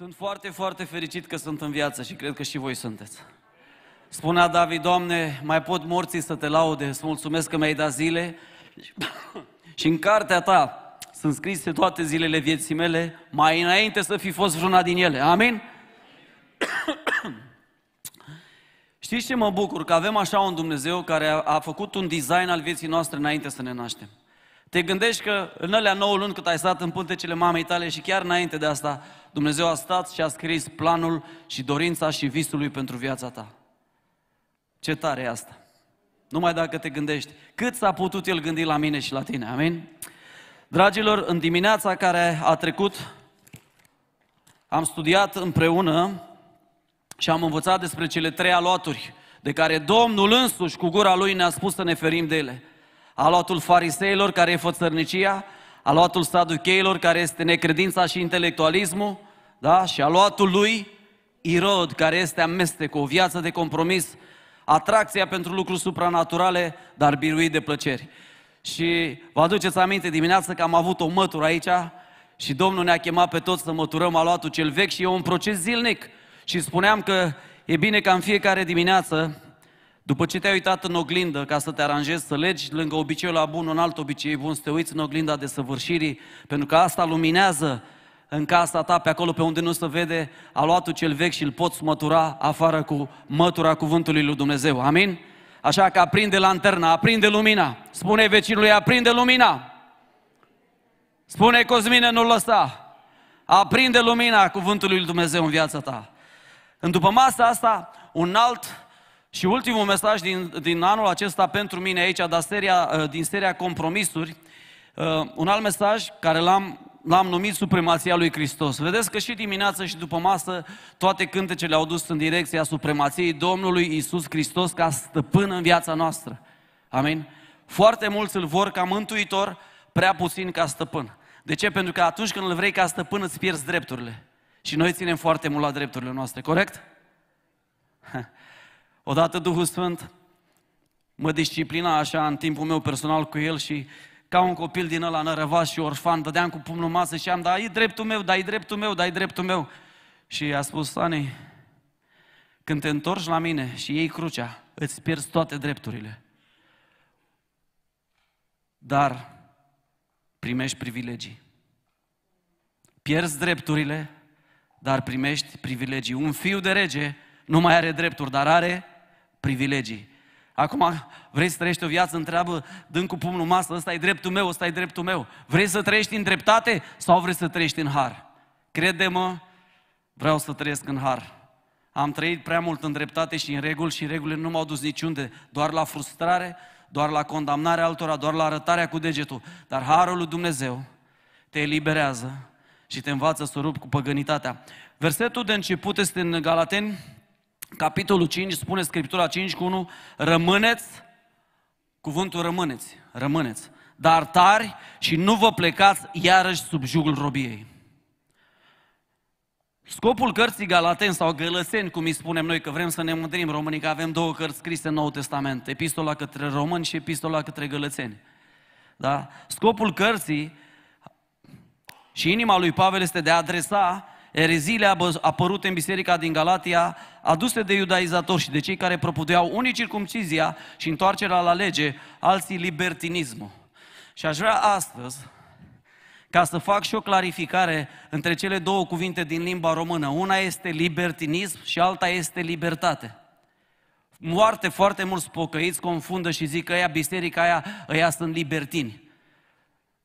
Sunt foarte, foarte fericit că sunt în viață și cred că și voi sunteți. Spunea David, Doamne, mai pot morții să te laude, îți mulțumesc că mi-ai dat zile și în cartea ta sunt scrise toate zilele vieții mele, mai înainte să fi fost vreuna din ele. Amin? Știți ce mă bucur? Că avem așa un Dumnezeu care a, a făcut un design al vieții noastre înainte să ne naștem. Te gândești că în alea 9 luni cât ai stat în puntecele mamei tale și chiar înainte de asta, Dumnezeu a stat și a scris planul și dorința și visul lui pentru viața ta. Ce tare e asta! Numai dacă te gândești, cât s-a putut El gândi la mine și la tine, amin? Dragilor, în dimineața care a trecut, am studiat împreună și am învățat despre cele trei aluaturi de care Domnul însuși cu gura Lui ne-a spus să ne ferim de ele – aluatul fariseilor, care e fățărnicia, aluatul saducheilor, care este necredința și intelectualismul, da? și aluatul lui Irod, care este amestec o viață de compromis, atracția pentru lucruri supranaturale, dar biruit de plăceri. Și vă aduceți aminte dimineața că am avut o mătură aici și Domnul ne-a chemat pe toți să măturăm aluatul cel vechi și e un proces zilnic. Și spuneam că e bine ca în fiecare dimineață după ce te-ai uitat în oglindă ca să te aranjezi, să legi lângă obiceiul la bun, un alt obicei bun, să te uiți în oglinda de săvârșirii, pentru că asta luminează în casa ta, pe acolo pe unde nu se vede, aluatul cel vechi și îl poți mătura afară cu mătura cuvântului lui Dumnezeu. Amin? Așa că aprinde lanterna, aprinde lumina. Spune vecinului, aprinde lumina. Spune Cosmine, nu lăsa. Aprinde lumina cuvântului lui Dumnezeu în viața ta. În după masa asta, un alt și ultimul mesaj din, din anul acesta pentru mine aici, dar seria, uh, din seria Compromisuri, uh, un alt mesaj care l-am, l-am numit Supremația lui Hristos. Vedeți că și dimineață și după masă toate cântecele au dus în direcția supremației Domnului Isus Hristos ca stăpân în viața noastră. Amin? Foarte mulți îl vor ca mântuitor, prea puțin ca stăpân. De ce? Pentru că atunci când îl vrei ca stăpân îți pierzi drepturile. Și noi ținem foarte mult la drepturile noastre, corect? Odată Duhul Sfânt mă disciplina așa în timpul meu personal cu el și ca un copil din ăla nărăvat și orfan, dădeam cu pumnul masă și am, dar e dreptul meu, dar e dreptul meu, dar e dreptul meu. Și a spus, sani când te întorci la mine și iei crucea, îți pierzi toate drepturile. Dar primești privilegii. Pierzi drepturile, dar primești privilegii. Un fiu de rege nu mai are drepturi, dar are privilegii. Acum vrei să trăiești o viață, întreabă, dând cu pumnul masă, ăsta e dreptul meu, ăsta e dreptul meu. Vrei să trăiești în dreptate sau vrei să trăiești în har? Crede-mă, vreau să trăiesc în har. Am trăit prea mult în dreptate și în reguli și regulile nu m-au dus niciunde, doar la frustrare, doar la condamnarea altora, doar la arătarea cu degetul. Dar harul lui Dumnezeu te eliberează și te învață să rupi cu păgânitatea. Versetul de început este în Galateni capitolul 5, spune Scriptura 5 cu 1, rămâneți, cuvântul rămâneți, rămâneți, dar tari și nu vă plecați iarăși sub jugul robiei. Scopul cărții Galaten sau Gălăseni, cum îi spunem noi, că vrem să ne mândrim românii, că avem două cărți scrise în Noul Testament, Epistola către români și Epistola către Gălățeni. Da? Scopul cărții și inima lui Pavel este de a adresa ereziile apărute în biserica din Galatia, aduse de iudaizatori și de cei care propudeau unii circumcizia și întoarcerea la lege, alții libertinismul. Și aș vrea astăzi, ca să fac și o clarificare între cele două cuvinte din limba română, una este libertinism și alta este libertate. Moarte, foarte mulți pocăiți confundă și zic că aia, biserica aia, ăia sunt libertini.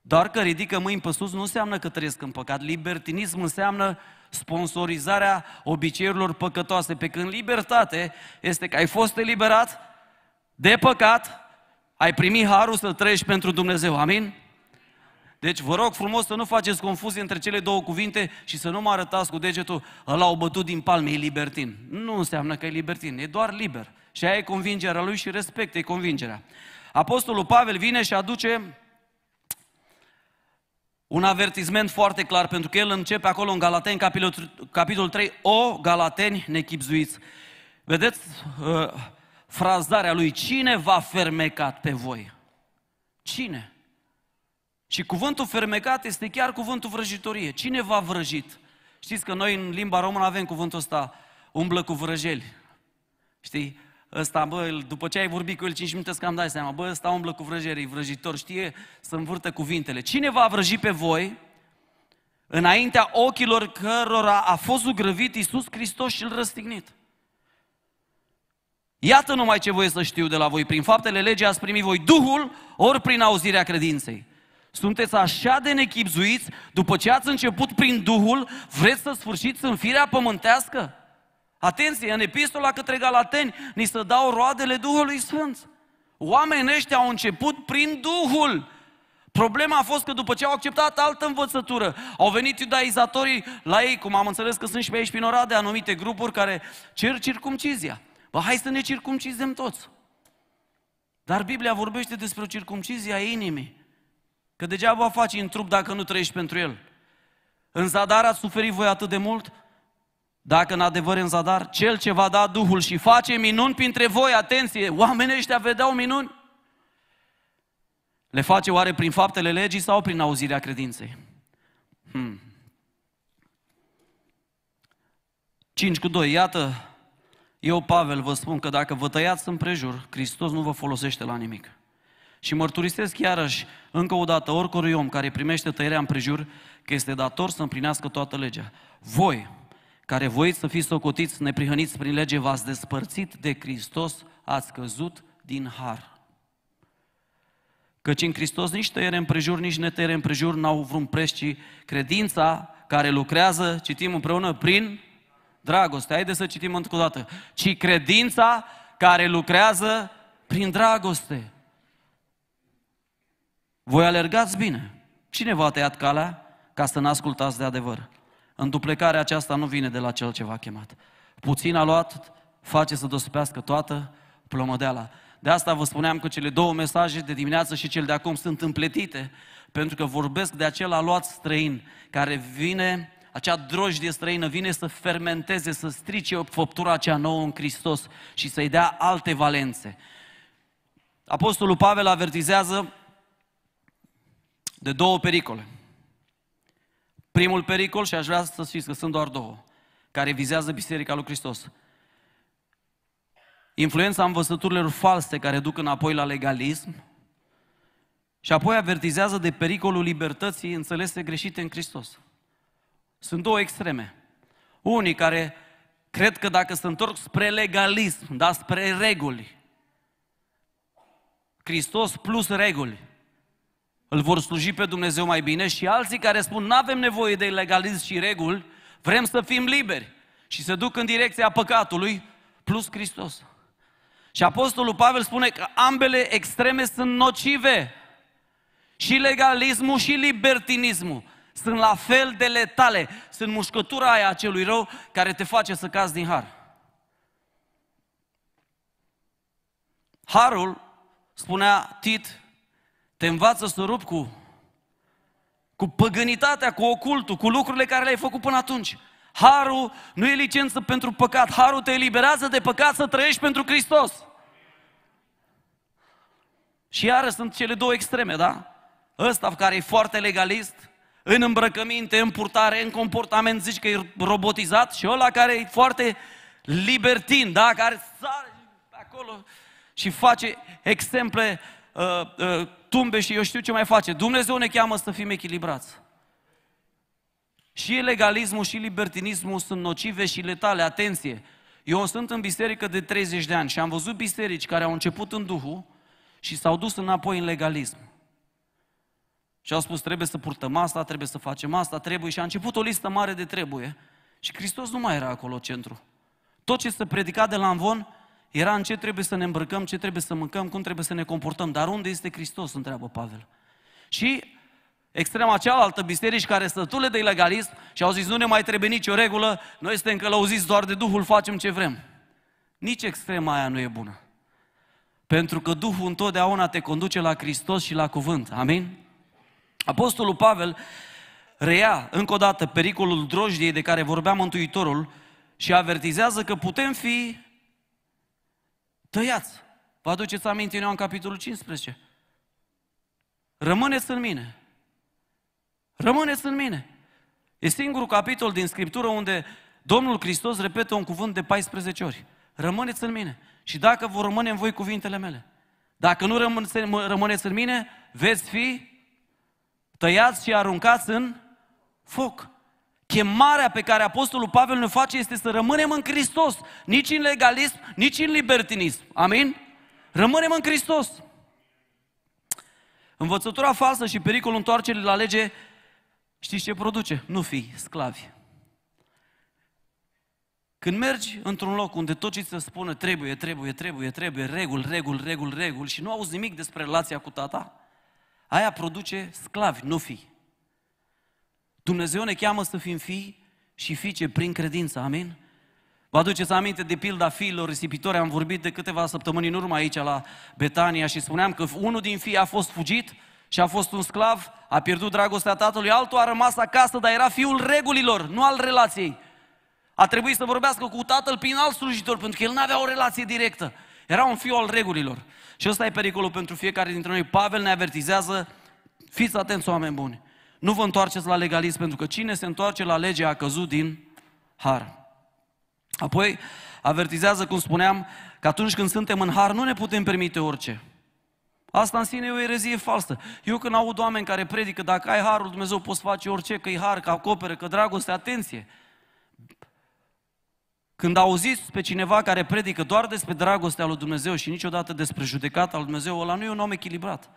Doar că ridică mâini pe sus nu înseamnă că trăiesc în păcat. Libertinism înseamnă sponsorizarea obiceiurilor păcătoase. Pe când libertate este că ai fost eliberat de păcat, ai primit harul să trăiești pentru Dumnezeu. Amin? Deci vă rog frumos să nu faceți confuzie între cele două cuvinte și să nu mă arătați cu degetul, ăla o bătut din palme, e libertin. Nu înseamnă că e libertin, e doar liber. Și aia e convingerea lui și respecte convingerea. Apostolul Pavel vine și aduce un avertisment foarte clar, pentru că el începe acolo în Galateni, capitolul, capitolul 3, O, Galateni nechipzuiți. Vedeți uh, frazarea lui, cine va fermecat pe voi? Cine? Și cuvântul fermecat este chiar cuvântul vrăjitorie. Cine va vrăjit? Știți că noi în limba română avem cuvântul ăsta, umblă cu vrăjeli. Știi? ăsta, bă, după ce ai vorbit cu el 5 minute, că am dat seama, bă, ăsta umblă cu vrăjerii, vrăjitor, știe să învârtă cuvintele. Cine va vrăji pe voi înaintea ochilor cărora a fost ugrăvit Iisus Hristos și îl răstignit? Iată numai ce voi să știu de la voi. Prin faptele legii ați primit voi Duhul, ori prin auzirea credinței. Sunteți așa de nechipzuiți, după ce ați început prin Duhul, vreți să sfârșiți în firea pământească? Atenție, în epistola către Galateni ni se dau roadele Duhului Sfânt. Oamenii ăștia au început prin Duhul. Problema a fost că după ce au acceptat altă învățătură, au venit iudaizatorii la ei, cum am înțeles că sunt și pe aici prin Oradea anumite grupuri care cer circumcizia. Bă, hai să ne circumcizem toți. Dar Biblia vorbește despre o circumcizie a inimii. Că degeaba faci în trup dacă nu trăiești pentru el. În zadar ați suferit voi atât de mult, dacă în adevăr în zadar, cel ce va da Duhul și face minuni printre voi, atenție, oamenii ăștia vedeau minuni? Le face oare prin faptele legii sau prin auzirea credinței? Hmm. 5 cu 2, iată, eu, Pavel, vă spun că dacă vă tăiați prejur, Hristos nu vă folosește la nimic. Și mărturisesc iarăși, încă o dată, oricărui om care primește tăierea prejur, că este dator să împlinească toată legea. Voi, care voi să fiți socotiți neprihăniți prin lege, v-ați despărțit de Hristos, ați căzut din har. Căci în Hristos nici tăiere împrejur, nici netăiere împrejur n-au vreun preț, credința care lucrează, citim împreună, prin dragoste. Haideți să citim încă o dată. Ci credința care lucrează prin dragoste. Voi alergați bine. Cine v-a tăiat calea ca să n-ascultați de adevăr? Înduplecarea aceasta nu vine de la cel ce v-a chemat. Puțin a luat, face să dospească toată plămădeala. De asta vă spuneam că cele două mesaje de dimineață și cel de acum sunt împletite, pentru că vorbesc de acel aluat străin, care vine, acea drojdie străină vine să fermenteze, să strice făptura aceea nouă în Hristos și să-i dea alte valențe. Apostolul Pavel avertizează de două pericole. Primul pericol, și aș vrea să știți că sunt doar două, care vizează Biserica lui Hristos. Influența învățăturilor false care duc înapoi la legalism și apoi avertizează de pericolul libertății înțelese greșite în Hristos. Sunt două extreme. Unii care cred că dacă se întorc spre legalism, dar spre reguli, Hristos plus reguli, îl vor sluji pe Dumnezeu mai bine și alții care spun, nu avem nevoie de legalism și reguli, vrem să fim liberi și să duc în direcția păcatului plus Hristos. Și Apostolul Pavel spune că ambele extreme sunt nocive. Și legalismul și libertinismul sunt la fel de letale. Sunt mușcătura aia acelui rău care te face să cazi din har. Harul, spunea Tit, te învață să rup cu, cu păgânitatea, cu ocultul, cu lucrurile care le-ai făcut până atunci. Harul nu e licență pentru păcat. Harul te eliberează de păcat să trăiești pentru Hristos. Și iară sunt cele două extreme, da? Ăsta care e foarte legalist, în îmbrăcăminte, în purtare, în comportament, zici că e robotizat și ăla care e foarte libertin, da? Care sare acolo și face exemple uh, uh, tumbe și eu știu ce mai face. Dumnezeu ne cheamă să fim echilibrați. Și legalismul și libertinismul sunt nocive și letale. Atenție! Eu sunt în biserică de 30 de ani și am văzut biserici care au început în Duhul și s-au dus înapoi în legalism. Și au spus, trebuie să purtăm asta, trebuie să facem asta, trebuie. Și a început o listă mare de trebuie. Și Hristos nu mai era acolo centru. Tot ce se predica de la învon, era în ce trebuie să ne îmbrăcăm, ce trebuie să mâncăm, cum trebuie să ne comportăm. Dar unde este Hristos, întreabă Pavel. Și extrema cealaltă, biserici care stătule de ilegalism și au zis nu ne mai trebuie nicio regulă, noi suntem călăuziți doar de Duhul, facem ce vrem. Nici extrema aia nu e bună. Pentru că Duhul întotdeauna te conduce la Hristos și la cuvânt. Amin? Apostolul Pavel reia încă o dată pericolul drojdiei de care vorbea Mântuitorul și avertizează că putem fi Tăiați! Vă aduceți aminte în Ioan capitolul 15? Rămâneți în mine! Rămâneți în mine! E singurul capitol din Scriptură unde Domnul Hristos repetă un cuvânt de 14 ori. Rămâneți în mine! Și dacă vor rămâne în voi cuvintele mele, dacă nu rămâneți în mine, veți fi tăiați și aruncați în foc chemarea pe care Apostolul Pavel ne face este să rămânem în Hristos, nici în legalism, nici în libertinism. Amin? Rămânem în Hristos. Învățătura falsă și pericolul întoarcerii la lege, știți ce produce? Nu fii sclavi. Când mergi într-un loc unde tot ce se spune trebuie, trebuie, trebuie, trebuie, regul, regul, regul, regul și nu auzi nimic despre relația cu tata, aia produce sclavi, nu fii. Dumnezeu ne cheamă să fim fii și fiice prin credință, amin? Vă aduceți aminte de pilda fiilor risipitori, am vorbit de câteva săptămâni în urmă aici la Betania și spuneam că unul din fii a fost fugit și a fost un sclav, a pierdut dragostea tatălui, altul a rămas acasă, dar era fiul regulilor, nu al relației. A trebuit să vorbească cu tatăl prin alt slujitor, pentru că el nu avea o relație directă. Era un fiu al regulilor. Și ăsta e pericolul pentru fiecare dintre noi. Pavel ne avertizează, fiți atenți oameni buni, nu vă întoarceți la legalism, pentru că cine se întoarce la lege a căzut din har. Apoi, avertizează, cum spuneam, că atunci când suntem în har, nu ne putem permite orice. Asta în sine e o erezie falsă. Eu când aud oameni care predică, dacă ai harul Dumnezeu, poți face orice, că e har, că acoperă, că dragoste, atenție! Când auziți pe cineva care predică doar despre dragostea lui Dumnezeu și niciodată despre judecata lui Dumnezeu, ăla nu e un om echilibrat.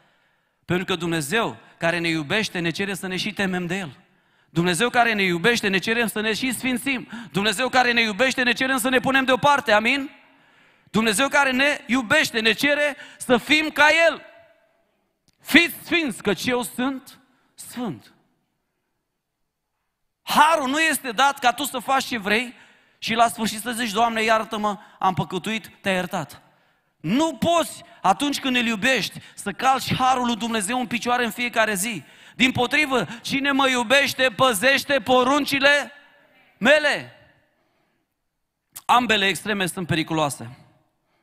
Pentru că Dumnezeu care ne iubește ne cere să ne și temem de El. Dumnezeu care ne iubește ne cerem să ne și sfințim. Dumnezeu care ne iubește ne cerem să ne punem deoparte, amin? Dumnezeu care ne iubește ne cere să fim ca El. Fiți sfinți, căci eu sunt sfânt. Harul nu este dat ca tu să faci ce vrei și la sfârșit să zici, Doamne, iartă-mă, am păcătuit, te-ai iertat. Nu poți atunci când îl iubești, să calci harul lui Dumnezeu în picioare în fiecare zi. Din potrivă, cine mă iubește, păzește poruncile mele. Ambele extreme sunt periculoase.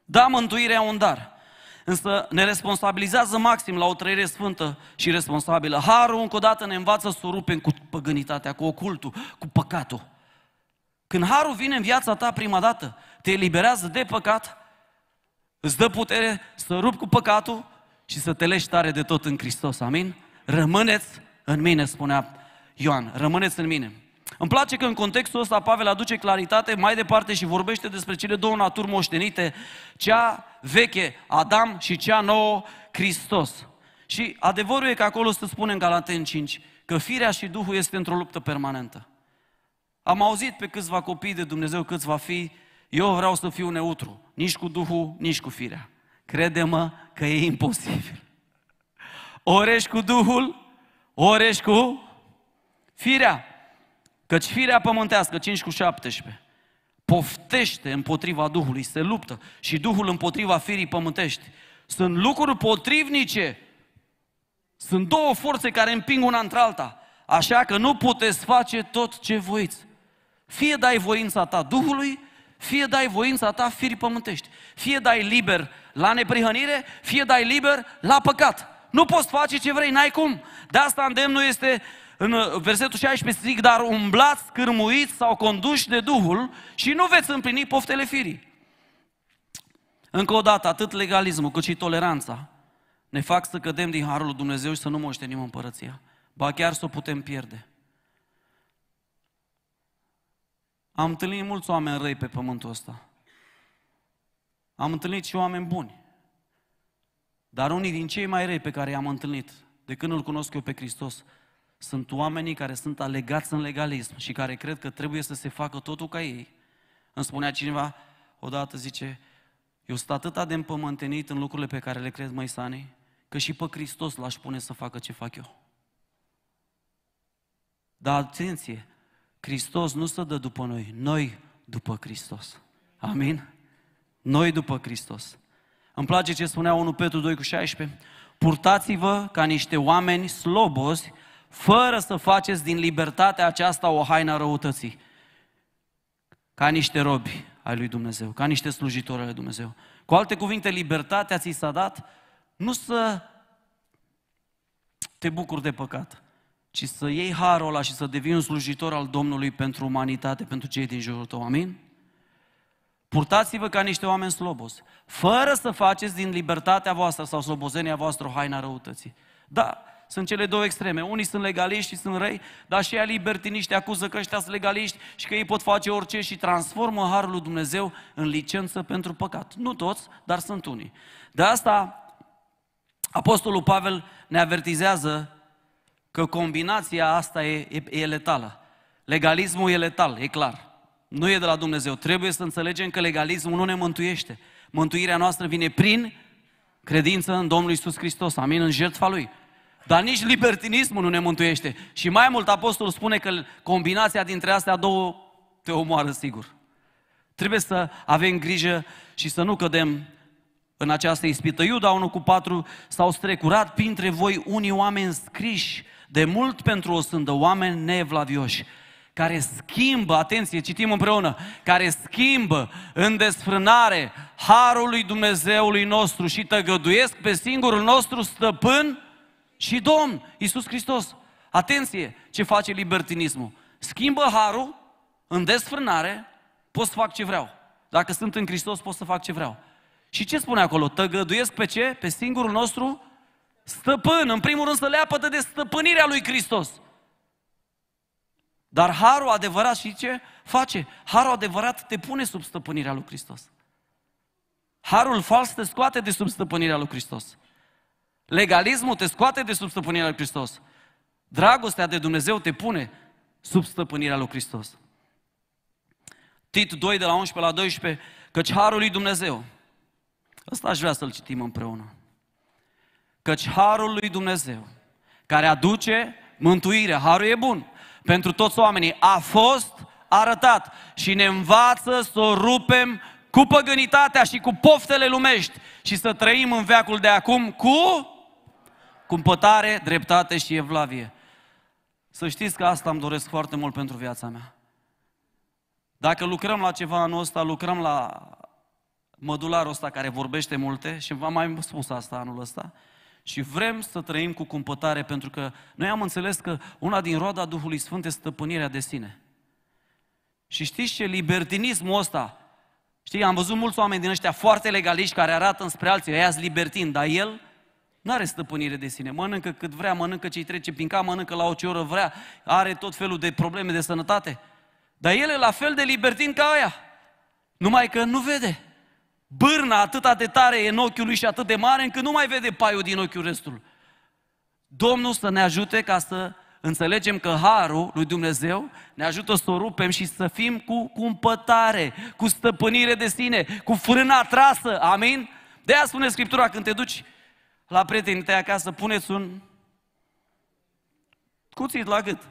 Da, mântuirea un dar, însă ne responsabilizează maxim la o trăire sfântă și responsabilă. Harul încă o dată ne învață să rupem cu păgânitatea, cu ocultul, cu păcatul. Când harul vine în viața ta prima dată, te eliberează de păcat, Îți dă putere să rup cu păcatul și să te lești tare de tot în Hristos. Amin? Rămâneți în mine, spunea Ioan. Rămâneți în mine. Îmi place că în contextul ăsta Pavel aduce claritate mai departe și vorbește despre cele două naturi moștenite, cea veche, Adam, și cea nouă, Hristos. Și adevărul e că acolo se spune în Galaten 5 că firea și Duhul este într-o luptă permanentă. Am auzit pe câțiva copii de Dumnezeu, câțiva fii, eu vreau să fiu neutru, nici cu Duhul, nici cu firea. Crede-mă că e imposibil. Orești cu Duhul, orești cu firea. Căci firea pământească, 5 cu 17, poftește împotriva Duhului, se luptă și Duhul împotriva firii pământești. Sunt lucruri potrivnice. Sunt două forțe care împing una între alta. Așa că nu puteți face tot ce voiți. Fie dai voința ta Duhului, fie dai voința ta firii pământești, fie dai liber la neprihănire, fie dai liber la păcat. Nu poți face ce vrei, n-ai cum. De asta îndemnul este în uh, versetul 16 zic, dar umblați, cârmuiți sau conduși de Duhul și nu veți împlini poftele firii. Încă o dată, atât legalismul cât și toleranța ne fac să cădem din Harul Dumnezeu și să nu moștenim împărăția. Ba chiar să o putem pierde. Am întâlnit mulți oameni răi pe pământul ăsta. Am întâlnit și oameni buni. Dar unii din cei mai răi pe care i-am întâlnit, de când îl cunosc eu pe Hristos, sunt oamenii care sunt alegați în legalism și care cred că trebuie să se facă totul ca ei. Îmi spunea cineva, odată zice, eu sunt atât de împământenit în lucrurile pe care le cred mai sani, că și pe Hristos l-aș pune să facă ce fac eu. Dar atenție, Hristos nu stă de după noi, noi după Hristos. Amin? Noi după Hristos. Îmi place ce spunea 1 Petru 2 cu 16. Purtați-vă ca niște oameni slobozi, fără să faceți din libertatea aceasta o haină răutății. Ca niște robi ai lui Dumnezeu, ca niște slujitori ale Dumnezeu. Cu alte cuvinte, libertatea ți s-a dat nu să te bucuri de păcat, ci să iei harul ăla și să devii un slujitor al Domnului pentru umanitate, pentru cei din jurul tău. Amin? Purtați-vă ca niște oameni slobos, fără să faceți din libertatea voastră sau slobozenia voastră o haina răutății. Da, sunt cele două extreme. Unii sunt legaliști și sunt răi, dar și ei libertiniști acuză că ăștia sunt legaliști și că ei pot face orice și transformă Harul lui Dumnezeu în licență pentru păcat. Nu toți, dar sunt unii. De asta Apostolul Pavel ne avertizează că combinația asta e, e, e letală. Legalismul e letal, e clar. Nu e de la Dumnezeu. Trebuie să înțelegem că legalismul nu ne mântuiește. Mântuirea noastră vine prin credință în Domnul Isus Hristos, amin, în jertfa Lui. Dar nici libertinismul nu ne mântuiește. Și mai mult, apostolul spune că combinația dintre astea două te omoară sigur. Trebuie să avem grijă și să nu cădem în această ispită. Iuda 1 cu 4 s-au strecurat printre voi unii oameni scriși de mult pentru o sândă oameni neevlavioși, care schimbă, atenție, citim împreună, care schimbă în desfrânare harul Dumnezeului nostru și tăgăduiesc pe singurul nostru stăpân și Domn, Iisus Hristos. Atenție, ce face libertinismul? Schimbă harul în desfrânare, pot să fac ce vreau. Dacă sunt în Hristos, pot să fac ce vreau. Și ce spune acolo? Tăgăduiesc pe ce? Pe singurul nostru Stăpân, în primul rând să apătă de stăpânirea lui Hristos. Dar harul adevărat și ce face? Harul adevărat te pune sub stăpânirea lui Hristos. Harul fals te scoate de sub stăpânirea lui Hristos. Legalismul te scoate de sub stăpânirea lui Hristos. Dragostea de Dumnezeu te pune sub stăpânirea lui Hristos. Tit 2 de la 11 la 12, căci harul lui Dumnezeu. Asta aș vrea să-l citim împreună. Căci harul lui Dumnezeu, care aduce mântuire, harul e bun pentru toți oamenii, a fost arătat și ne învață să o rupem cu păgânitatea și cu poftele lumești și să trăim în veacul de acum cu cumpătare, dreptate și evlavie. Să știți că asta îmi doresc foarte mult pentru viața mea. Dacă lucrăm la ceva anul ăsta, lucrăm la mădularul ăsta care vorbește multe și v-am mai spus asta anul ăsta, și vrem să trăim cu cumpătare pentru că noi am înțeles că una din roada Duhului Sfânt este stăpânirea de sine. Și știți ce? Libertinismul ăsta. Știi, am văzut mulți oameni din ăștia foarte legaliști care arată înspre alții, ăia libertin, dar el nu are stăpânire de sine. Mănâncă cât vrea, mănâncă ce-i trece prin cap, mănâncă la orice oră vrea, are tot felul de probleme de sănătate. Dar el e la fel de libertin ca aia. Numai că nu vede bârna atât de tare e în ochiul lui și atât de mare încât nu mai vede paiul din ochiul restul. Domnul să ne ajute ca să înțelegem că harul lui Dumnezeu ne ajută să o rupem și să fim cu cumpătare, cu stăpânire de sine, cu frâna trasă, amin? De aia spune Scriptura când te duci la prietenii tăi acasă, puneți un cuțit la gât.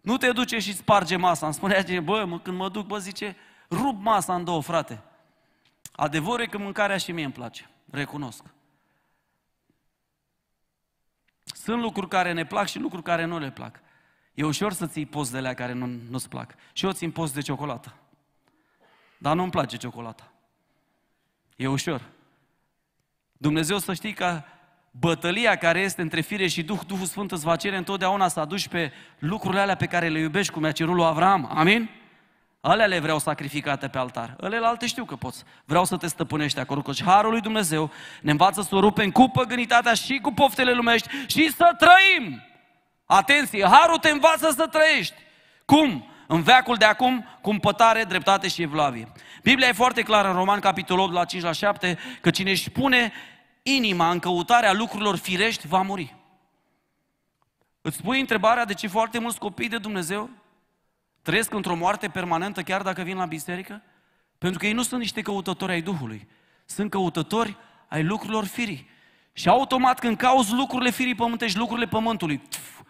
Nu te duce și sparge masa. Îmi spunea bă, mă, când mă duc, bă, zice, rup masa în două, frate. Adevărul e că mâncarea și mie îmi place, recunosc. Sunt lucruri care ne plac și lucruri care nu le plac. E ușor să ții post de alea care nu, nu-ți plac. Și eu țin post de ciocolată. Dar nu-mi place ciocolata. E ușor. Dumnezeu să știi că bătălia care este între fire și Duh, Duhul Sfânt îți va cere întotdeauna să aduci pe lucrurile alea pe care le iubești, cum i-a cerut lui Avram. Amin? Alea le vreau sacrificate pe altar. Alelalte știu că poți. Vreau să te stăpânești acolo. Căci Harul lui Dumnezeu ne învață să o rupem cu păgânitatea și cu poftele lumești și să trăim. Atenție, Harul te învață să trăiești. Cum? În veacul de acum, împătare, dreptate și evlavie. Biblia e foarte clară în Roman, capitolul 8, la 5 la 7, că cine își pune inima în căutarea lucrurilor firești, va muri. Îți pui întrebarea de ce foarte mulți copii de Dumnezeu Trăiesc într-o moarte permanentă chiar dacă vin la biserică? Pentru că ei nu sunt niște căutători ai Duhului. Sunt căutători ai lucrurilor firii. Și automat când cauți lucrurile firii pământești, lucrurile pământului, pf,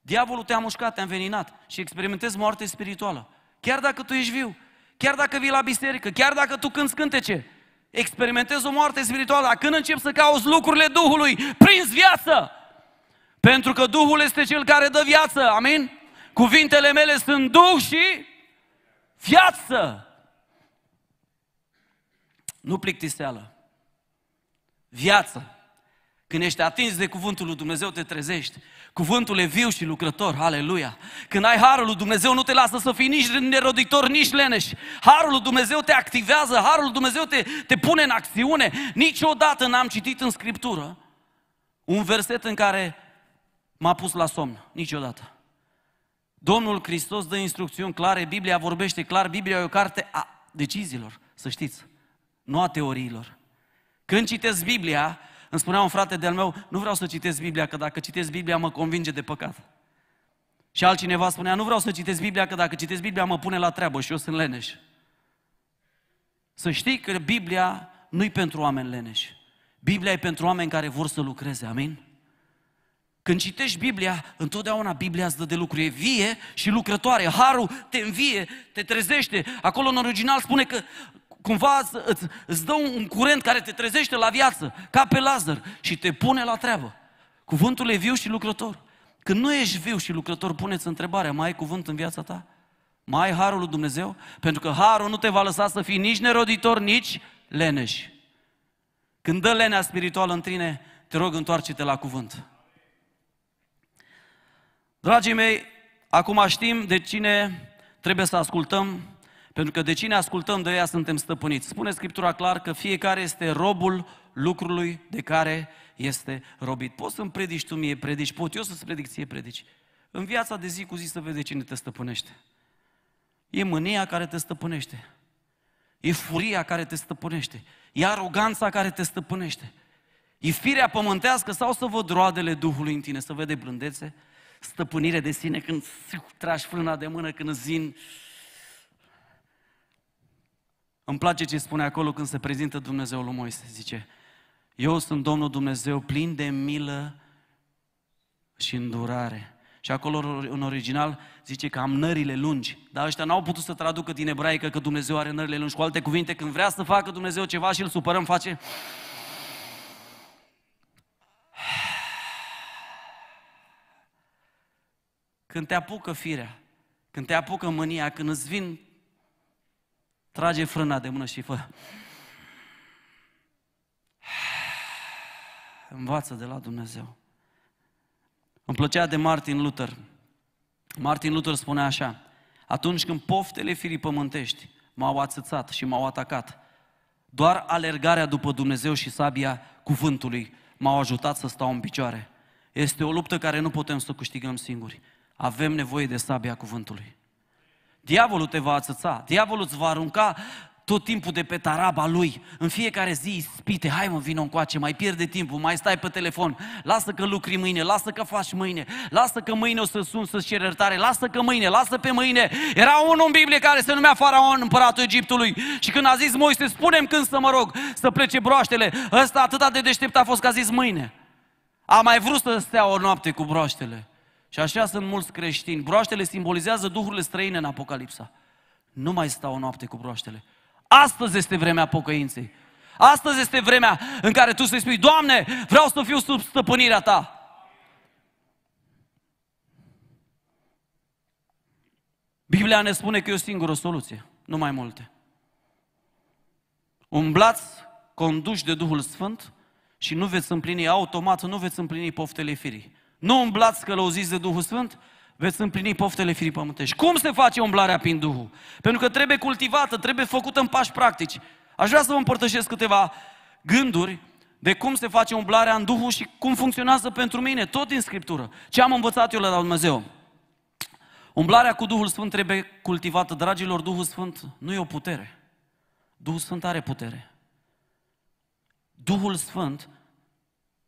diavolul te-a mușcat, te-a înveninat și experimentezi moarte spirituală. Chiar dacă tu ești viu, chiar dacă vii la biserică, chiar dacă tu cânti cântece, experimentezi o moarte spirituală. când începi să cauți lucrurile Duhului, prinzi viață! Pentru că Duhul este Cel care dă viață, amin? Cuvintele mele sunt duh și viață. Nu plictiseală. Viață. Când ești atins de cuvântul lui Dumnezeu, te trezești. Cuvântul e viu și lucrător, aleluia. Când ai harul lui Dumnezeu, nu te lasă să fii nici neroditor, nici leneș. Harul lui Dumnezeu te activează, harul lui Dumnezeu te, te pune în acțiune. Niciodată n-am citit în Scriptură un verset în care m-a pus la somn. Niciodată. Domnul Hristos dă instrucțiuni clare, Biblia vorbește clar, Biblia e o carte a deciziilor, să știți, nu a teoriilor. Când citesc Biblia, îmi spunea un frate de-al meu, nu vreau să citesc Biblia, că dacă citesc Biblia mă convinge de păcat. Și altcineva spunea, nu vreau să citesc Biblia, că dacă citesc Biblia mă pune la treabă și eu sunt leneș. Să știi că Biblia nu-i pentru oameni leneși. Biblia e pentru oameni care vor să lucreze, amin? Când citești Biblia, întotdeauna Biblia îți dă de lucru. E vie și lucrătoare. Harul te învie, te trezește. Acolo în original spune că cumva îți, îți dă un curent care te trezește la viață, ca pe Lazar, și te pune la treabă. Cuvântul e viu și lucrător. Când nu ești viu și lucrător, puneți întrebarea, mai ai cuvânt în viața ta? Mai ai harul lui Dumnezeu? Pentru că harul nu te va lăsa să fii nici neroditor, nici leneș. Când dă lenea spirituală în tine, te rog, întoarce-te la cuvânt. Dragii mei, acum știm de cine trebuie să ascultăm, pentru că de cine ascultăm, de ea suntem stăpâniți. Spune Scriptura clar că fiecare este robul lucrului de care este robit. Poți să-mi predici tu mie, predici, pot eu să-ți predic ție, predici. În viața de zi cu zi să vezi cine te stăpânește. E mânia care te stăpânește. E furia care te stăpânește. E aroganța care te stăpânește. E firea pământească sau să văd roadele Duhului în tine, să vede blândețe, stăpânire de sine, când tragi frâna de mână, când zin. Îmi place ce spune acolo când se prezintă Dumnezeu lui Moise. Zice, eu sunt Domnul Dumnezeu plin de milă și îndurare. Și acolo în original zice că am nările lungi. Dar ăștia n-au putut să traducă din ebraică că Dumnezeu are nările lungi. Cu alte cuvinte, când vrea să facă Dumnezeu ceva și îl supărăm, face... când te apucă firea, când te apucă mânia, când îți vin, trage frâna de mână și fă. Învață de la Dumnezeu. Îmi plăcea de Martin Luther. Martin Luther spunea așa, atunci când poftele firii pământești m-au ațățat și m-au atacat, doar alergarea după Dumnezeu și sabia cuvântului m-au ajutat să stau în picioare. Este o luptă care nu putem să o câștigăm singuri. Avem nevoie de sabia cuvântului. Diavolul te va ațăța, diavolul îți va arunca tot timpul de pe taraba lui. În fiecare zi spite, hai mă, vină încoace, mai pierde timpul, mai stai pe telefon, lasă că lucri mâine, lasă că faci mâine, lasă că mâine o să sun să-ți cer iertare, lasă că mâine, lasă pe mâine. Era unul în Biblie care se numea Faraon, împăratul Egiptului. Și când a zis Moise, spunem când să mă rog, să plece broaștele, ăsta atât de deștept a fost că a zis mâine. A mai vrut să stea o noapte cu broaștele. Și așa sunt mulți creștini. Broaștele simbolizează duhurile străine în Apocalipsa. Nu mai stau o noapte cu broaștele. Astăzi este vremea pocăinței. Astăzi este vremea în care tu să-i spui, Doamne, vreau să fiu sub stăpânirea Ta. Biblia ne spune că e o singură soluție, nu mai multe. Umblați conduși de Duhul Sfânt și nu veți împlini automat, nu veți împlini poftele firii. Nu umblați călăuziți de Duhul Sfânt, veți împlini poftele firii pământești. Cum se face umblarea prin Duhul? Pentru că trebuie cultivată, trebuie făcută în pași practici. Aș vrea să vă împărtășesc câteva gânduri de cum se face umblarea în Duhul și cum funcționează pentru mine, tot din Scriptură. Ce am învățat eu la Dumnezeu? Umblarea cu Duhul Sfânt trebuie cultivată. Dragilor, Duhul Sfânt nu e o putere. Duhul Sfânt are putere. Duhul Sfânt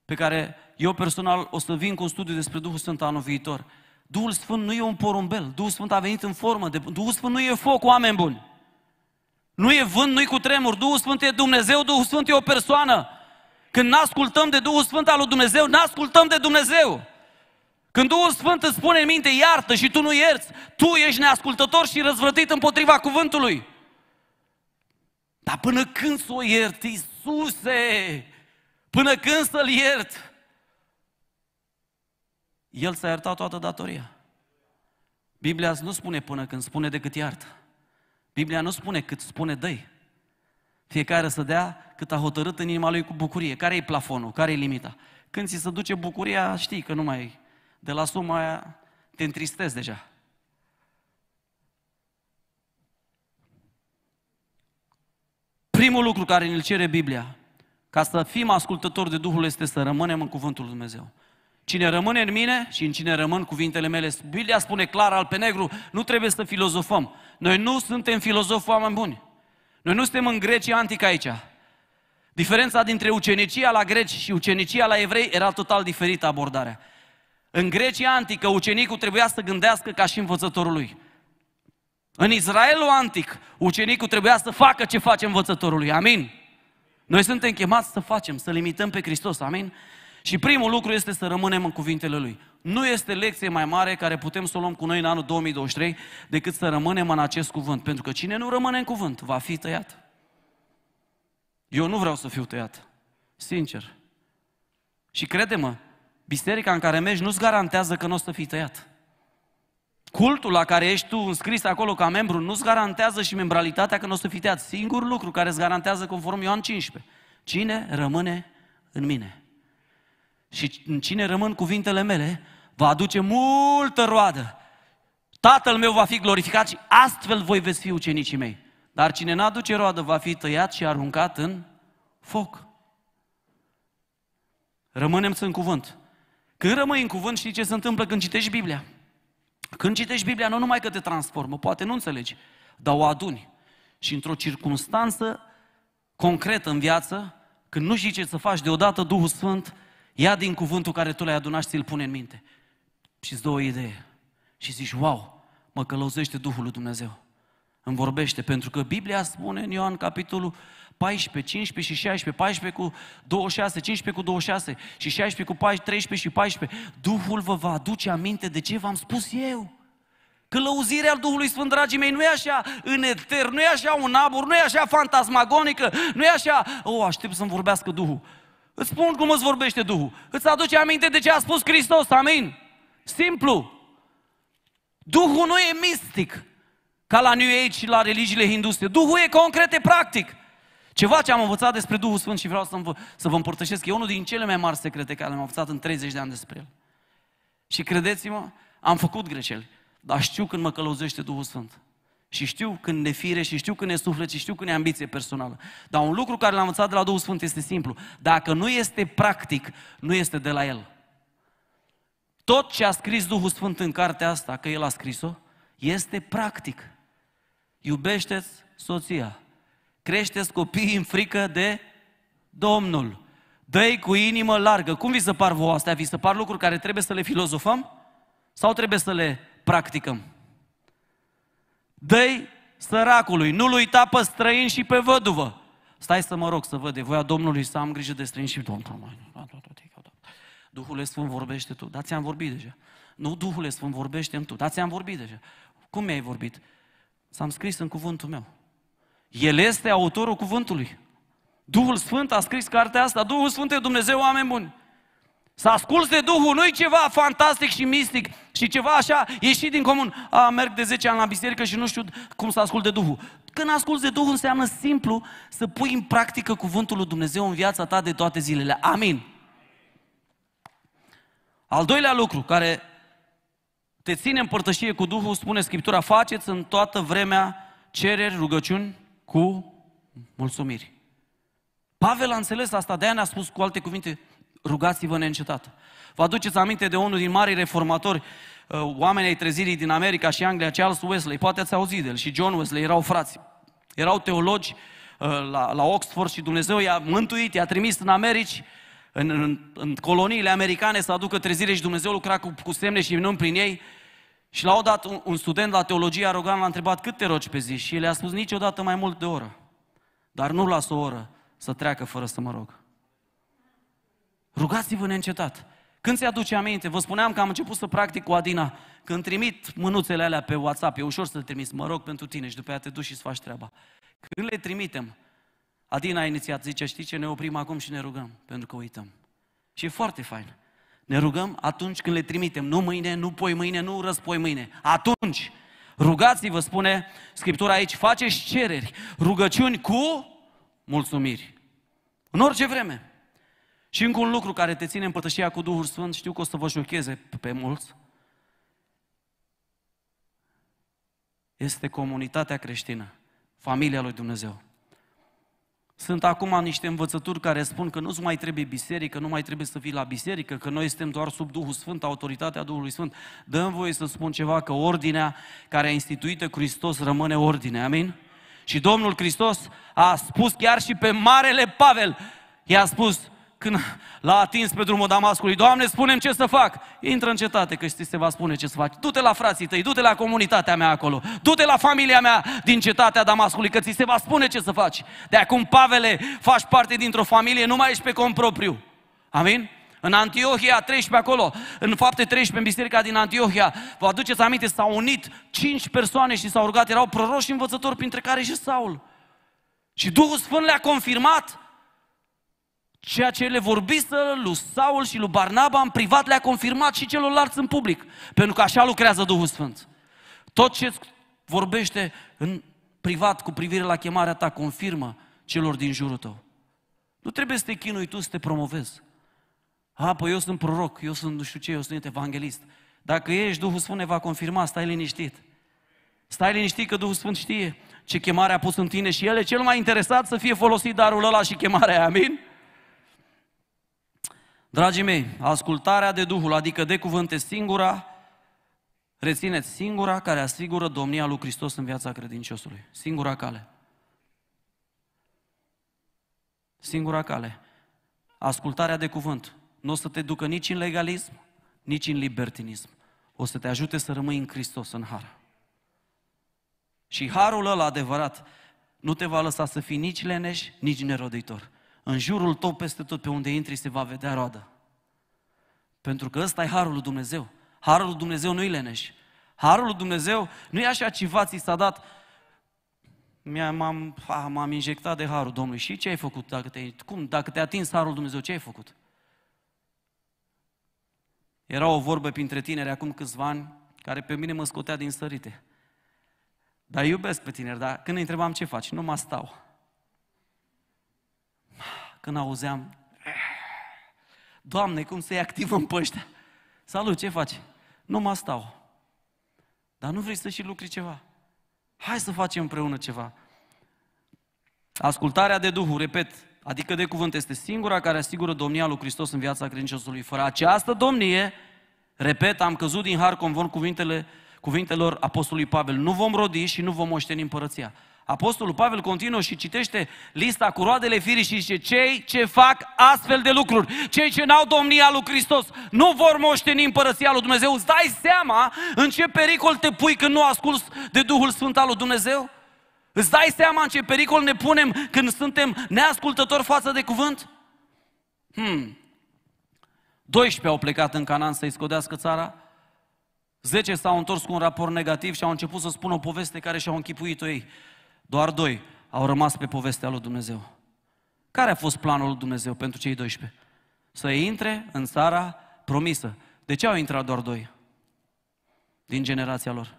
pe care eu personal o să vin cu un studiu despre Duhul Sfânt anul viitor. Duhul Sfânt nu e un porumbel. Duhul Sfânt a venit în formă de... Duhul Sfânt nu e foc, oameni buni. Nu e vânt, nu e cu tremur. Duhul Sfânt e Dumnezeu, Duhul Sfânt e o persoană. Când ne ascultăm de Duhul Sfânt al lui Dumnezeu, ne ascultăm de Dumnezeu. Când Duhul Sfânt îți spune în minte, iartă și tu nu ierți, tu ești neascultător și răzvrătit împotriva cuvântului. Dar până când să o iert, Iisuse? Până când să-L iert? El s-a iertat toată datoria. Biblia nu spune până când spune decât iartă. Biblia nu spune cât spune dăi. Fiecare să dea cât a hotărât în inima lui cu bucurie. Care e plafonul? Care e limita? Când ți se duce bucuria, știi că nu mai De la suma aia te întristezi deja. Primul lucru care ne cere Biblia, ca să fim ascultători de Duhul, este să rămânem în Cuvântul Lui Dumnezeu. Cine rămâne în mine și în cine rămân cuvintele mele, Biblia spune clar, al pe negru, nu trebuie să filozofăm. Noi nu suntem filozofi oameni buni. Noi nu suntem în Grecia antică aici. Diferența dintre ucenicia la greci și ucenicia la evrei era total diferită abordarea. În Grecia antică, ucenicul trebuia să gândească ca și învățătorul lui. În Israelul antic, ucenicul trebuia să facă ce face învățătorul lui. Amin? Noi suntem chemați să facem, să limităm pe Hristos. Amin? Și primul lucru este să rămânem în cuvintele Lui. Nu este lecție mai mare care putem să o luăm cu noi în anul 2023 decât să rămânem în acest cuvânt. Pentru că cine nu rămâne în cuvânt va fi tăiat. Eu nu vreau să fiu tăiat. Sincer. Și crede-mă, biserica în care mergi nu-ți garantează că nu o să fii tăiat. Cultul la care ești tu înscris acolo ca membru nu-ți garantează și membralitatea că nu o să fii tăiat. Singurul lucru care îți garantează conform Ioan 15. Cine rămâne în mine? Și în cine rămân cuvintele mele, va aduce multă roadă. Tatăl meu va fi glorificat și astfel voi veți fi ucenicii mei. Dar cine n-aduce roadă va fi tăiat și aruncat în foc. Rămânem în cuvânt. Când rămâi în cuvânt, știi ce se întâmplă când citești Biblia. Când citești Biblia, nu numai că te transformă, poate nu înțelegi, dar o aduni. Și într-o circunstanță concretă în viață, când nu știi ce să faci, deodată Duhul Sfânt Ia din cuvântul care tu l-ai adunat și ți-l pune în minte. și îți dă o idee. Și zici, wow, mă călăuzește Duhul lui Dumnezeu. Îmi vorbește, pentru că Biblia spune în Ioan capitolul 14, 15 și 16, 14 cu 26, 15 cu 26 și 16 cu 14, 13 și 14. Duhul vă va aduce aminte de ce v-am spus eu. Călăuzirea Duhului Sfânt, dragii mei, nu e așa în etern, nu e așa un abur, nu e așa fantasmagonică, nu e așa, o, oh, aștept să-mi vorbească Duhul. Îți spun cum îți vorbește Duhul. Îți aduce aminte de ce a spus Hristos, amin? Simplu. Duhul nu e mistic, ca la New Age și la religiile hinduste. Duhul e concret, e practic. Ceva ce am învățat despre Duhul Sfânt și vreau să vă, să vă împărtășesc, e unul din cele mai mari secrete care le-am învățat în 30 de ani despre el. Și credeți-mă, am făcut greșeli, dar știu când mă călăuzește Duhul Sfânt. Și știu când e fire, și știu când e suflet, și știu când e ambiție personală. Dar un lucru care l-am învățat de la Duhul Sfânt este simplu. Dacă nu este practic, nu este de la El. Tot ce a scris Duhul Sfânt în cartea asta, că El a scris-o, este practic. Iubește-ți soția. Creșteți copiii în frică de Domnul. dă cu inimă largă. Cum vi se par voastre? Vi se par lucruri care trebuie să le filozofăm? Sau trebuie să le practicăm? dă săracului, nu-l uita pe străin și pe văduvă. Stai să mă rog să văd de voia Domnului să am grijă de străin și Domnul. Duhul Sfânt vorbește tu, dar ți-am vorbit deja. Nu, Duhul Sfânt vorbește în tu, dar ți-am vorbit deja. Cum mi-ai vorbit? S-am scris în cuvântul meu. El este autorul cuvântului. Duhul Sfânt a scris cartea asta. Duhul Sfânt e Dumnezeu, oameni buni. Să asculți de Duhul nu i ceva fantastic și mistic și ceva așa, ieși din comun, a, merg de 10 ani la biserică și nu știu cum să ascult de Duhul. Când asculți de Duhul înseamnă simplu să pui în practică cuvântul lui Dumnezeu în viața ta de toate zilele. Amin. Al doilea lucru care te ține în părtășie cu Duhul, spune Scriptura, faceți în toată vremea cereri, rugăciuni cu mulțumiri. Pavel a înțeles asta, de-aia ne-a spus cu alte cuvinte, rugați-vă neîncetat. Vă aduceți aminte de unul din marii reformatori, uh, oamenii ai trezirii din America și Anglia, Charles Wesley, poate ați auzit de el, și John Wesley, erau frați. Erau teologi uh, la, la Oxford și Dumnezeu i-a mântuit, i-a trimis în Americi, în, în, în coloniile americane să aducă trezire și Dumnezeu lucra cu, cu semne și minuni prin ei. Și la o dat un, un student la teologie arogan l-a întrebat cât te rogi pe zi și el a spus niciodată mai mult de o oră. Dar nu las o oră să treacă fără să mă rog. Rugați-vă neîncetat. Când se aduce aminte, vă spuneam că am început să practic cu Adina, când trimit mânuțele alea pe WhatsApp, e ușor să-l trimiți, mă rog pentru tine și după aceea te duci și îți faci treaba. Când le trimitem, Adina a inițiat, zice, știi ce, ne oprim acum și ne rugăm, pentru că uităm. Și e foarte fain. Ne rugăm atunci când le trimitem, nu mâine, nu poi mâine, nu răspoi mâine. Atunci, rugați-vă, spune Scriptura aici, faceți cereri, rugăciuni cu mulțumiri. În orice vreme. Și încă un lucru care te ține în părtășia cu Duhul Sfânt, știu că o să vă șocheze pe mulți, este comunitatea creștină, familia lui Dumnezeu. Sunt acum niște învățături care spun că nu-ți mai trebuie biserică, nu mai trebuie să fii la biserică, că noi suntem doar sub Duhul Sfânt, autoritatea Duhului Sfânt. Dăm voie să spun ceva, că ordinea care a instituită Hristos rămâne ordine, amin? Și Domnul Hristos a spus chiar și pe Marele Pavel, i-a spus, când l-a atins pe drumul Damascului, Doamne, spunem ce să fac. Intră în cetate, că știi, se va spune ce să faci. Du-te la frații tăi, du-te la comunitatea mea acolo, du-te la familia mea din cetatea Damascului, că ți se va spune ce să faci. De acum, Pavele, faci parte dintr-o familie, nu mai ești pe cont propriu. Amin? În Antiohia, 13 acolo, în fapte 13, în biserica din Antiohia, vă aduceți aminte, s-au unit cinci persoane și s-au rugat, erau proroși învățători, printre care și Saul. Și Duhul Sfânt le-a confirmat Ceea ce le vorbise, lui Saul și lui Barnaba în privat le-a confirmat și celorlalți în public. Pentru că așa lucrează Duhul Sfânt. Tot ce vorbește în privat cu privire la chemarea ta confirmă celor din jurul tău. Nu trebuie să te chinui tu să te promovezi. A, păi eu sunt proroc, eu sunt nu știu ce, eu sunt evanghelist. Dacă ești, Duhul Sfânt ne va confirma, stai liniștit. Stai liniștit că Duhul Sfânt știe ce chemare a pus în tine și El e cel mai interesat să fie folosit darul ăla și chemarea, amin? Dragii mei, ascultarea de Duhul, adică de cuvânt, este singura, rețineți, singura care asigură domnia lui Hristos în viața credinciosului. Singura cale. Singura cale. Ascultarea de cuvânt nu o să te ducă nici în legalism, nici în libertinism. O să te ajute să rămâi în Hristos, în har. Și harul ăla adevărat nu te va lăsa să fii nici leneș, nici neroditor. În jurul tău, peste tot, pe unde intri, se va vedea roadă. Pentru că ăsta e harul lui Dumnezeu. Harul lui Dumnezeu nu-i leneș. Harul lui Dumnezeu nu e așa ceva ți s-a dat. M-am, m-am injectat de harul Domnului. Și ce ai făcut? Dacă te, cum? Dacă te atins harul Dumnezeu, ce ai făcut? Era o vorbă printre tineri acum câțiva ani care pe mine mă scotea din sărite. Dar iubesc pe tineri, dar când îi întrebam ce faci, nu mă stau când auzeam, Doamne, cum să-i activăm pe ăștia? Salut, ce faci? Nu mă stau. Dar nu vrei să și lucri ceva. Hai să facem împreună ceva. Ascultarea de Duhul, repet, adică de cuvânt, este singura care asigură domnia lui Hristos în viața credinciosului. Fără această domnie, repet, am căzut din har conform cuvintele, cuvintelor Apostolului Pavel. Nu vom rodi și nu vom moșteni împărăția. Apostolul Pavel continuă și citește lista cu roadele firii și zice cei ce fac astfel de lucruri, cei ce n-au domnia lui Hristos, nu vor moșteni împărăția lui Dumnezeu. Îți dai seama în ce pericol te pui când nu asculți de Duhul Sfânt al lui Dumnezeu? Îți dai seama în ce pericol ne punem când suntem neascultători față de cuvânt? Hmm. 12 au plecat în Canaan să-i scodească țara, 10 s-au întors cu un raport negativ și au început să spună o poveste care și-au închipuit-o ei. Doar doi au rămas pe povestea lui Dumnezeu. Care a fost planul lui Dumnezeu pentru cei 12? Să intre în țara promisă. De ce au intrat doar doi din generația lor?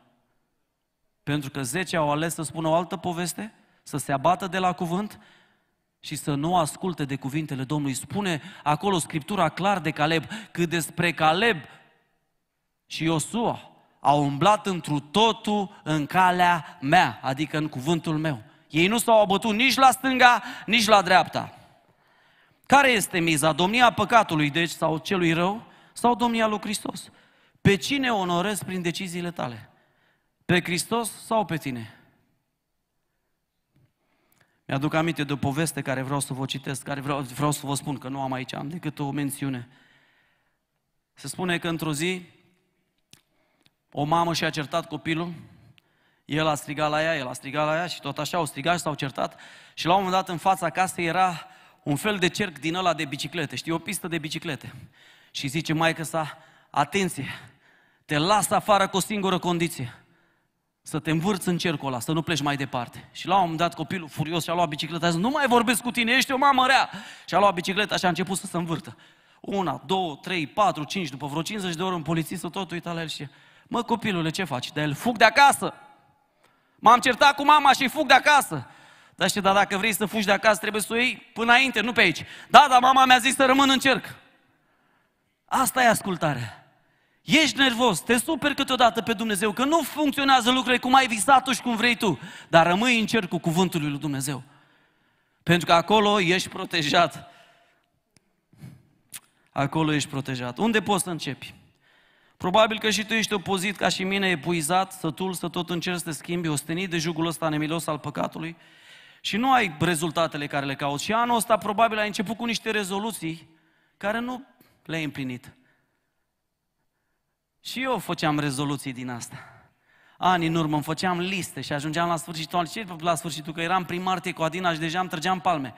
Pentru că zece au ales să spună o altă poveste, să se abată de la cuvânt și să nu asculte de cuvintele Domnului. Spune acolo Scriptura clar de Caleb, că despre Caleb și Iosua, au umblat întru totul în calea mea, adică în cuvântul meu. Ei nu s-au abătut nici la stânga, nici la dreapta. Care este miza? Domnia păcatului, deci, sau celui rău, sau domnia lui Hristos? Pe cine onorezi prin deciziile tale? Pe Hristos sau pe tine? Mi-aduc aminte de o poveste care vreau să vă citesc, care vreau, vreau să vă spun, că nu am aici, am decât o mențiune. Se spune că într-o zi, o mamă și-a certat copilul, el a strigat la ea, el a strigat la ea și tot așa au strigat și s-au certat. Și la un moment dat în fața casei era un fel de cerc din ăla de biciclete, știi, o pistă de biciclete. Și zice maică sa, atenție, te las afară cu o singură condiție, să te învârți în cercul ăla, să nu pleci mai departe. Și la un moment dat copilul furios și-a luat bicicleta, a zis, nu mai vorbesc cu tine, ești o mamă rea. Și a luat bicicleta și a început să se învârtă. Una, două, trei, patru, cinci, după vreo 50 de ori un polițist tot uita la el și Mă, copilule, ce faci? De el fug de acasă. M-am certat cu mama și fug de acasă. Dar știi, dar dacă vrei să fugi de acasă, trebuie să o iei până înainte, nu pe aici. Da, dar mama mi-a zis să rămân în cerc. Asta e ascultare. Ești nervos, te superi câteodată pe Dumnezeu, că nu funcționează lucrurile cum ai visat și cum vrei tu, dar rămâi în cercul cuvântului lui Dumnezeu. Pentru că acolo ești protejat. Acolo ești protejat. Unde poți să începi? Probabil că și tu ești opozit ca și mine, epuizat, sătul, să tot încerci să te schimbi, ostenit de jugul ăsta nemilos al păcatului și nu ai rezultatele care le cauți. Și anul ăsta probabil ai început cu niște rezoluții care nu le-ai împlinit. Și eu făceam rezoluții din asta ani în urmă, îmi făceam liste și ajungeam la sfârșitul anului. la sfârșitul? Că eram primar Adina și deja îmi trăgeam palme.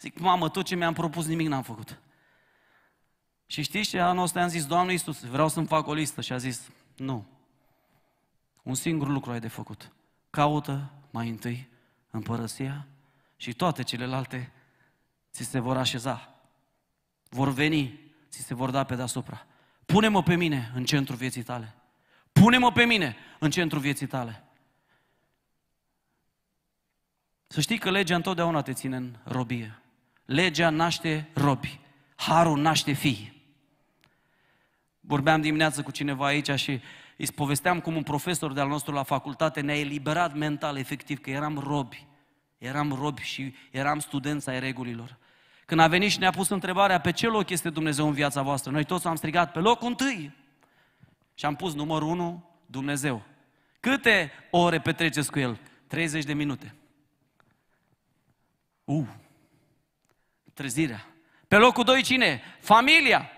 Zic, mamă, tot ce mi-am propus, nimic n-am făcut. Și știți ce? Anul ăsta am zis, Doamne Iisus, vreau să-mi fac o listă. Și a zis, nu. Un singur lucru ai de făcut. Caută mai întâi împărăția și toate celelalte ți se vor așeza. Vor veni, ți se vor da pe deasupra. Pune-mă pe mine în centrul vieții tale. Pune-mă pe mine în centrul vieții tale. Să știi că legea întotdeauna te ține în robie. Legea naște robi. Harul naște fii. Vorbeam dimineață cu cineva aici și îi povesteam cum un profesor de-al nostru la facultate ne-a eliberat mental, efectiv, că eram robi. Eram robi și eram studenți ai regulilor. Când a venit și ne-a pus întrebarea pe ce loc este Dumnezeu în viața voastră, noi toți am strigat pe locul întâi. Și am pus numărul 1, Dumnezeu. Câte ore petreceți cu El? 30 de minute. U, uh, trezirea. Pe locul 2 cine? Familia.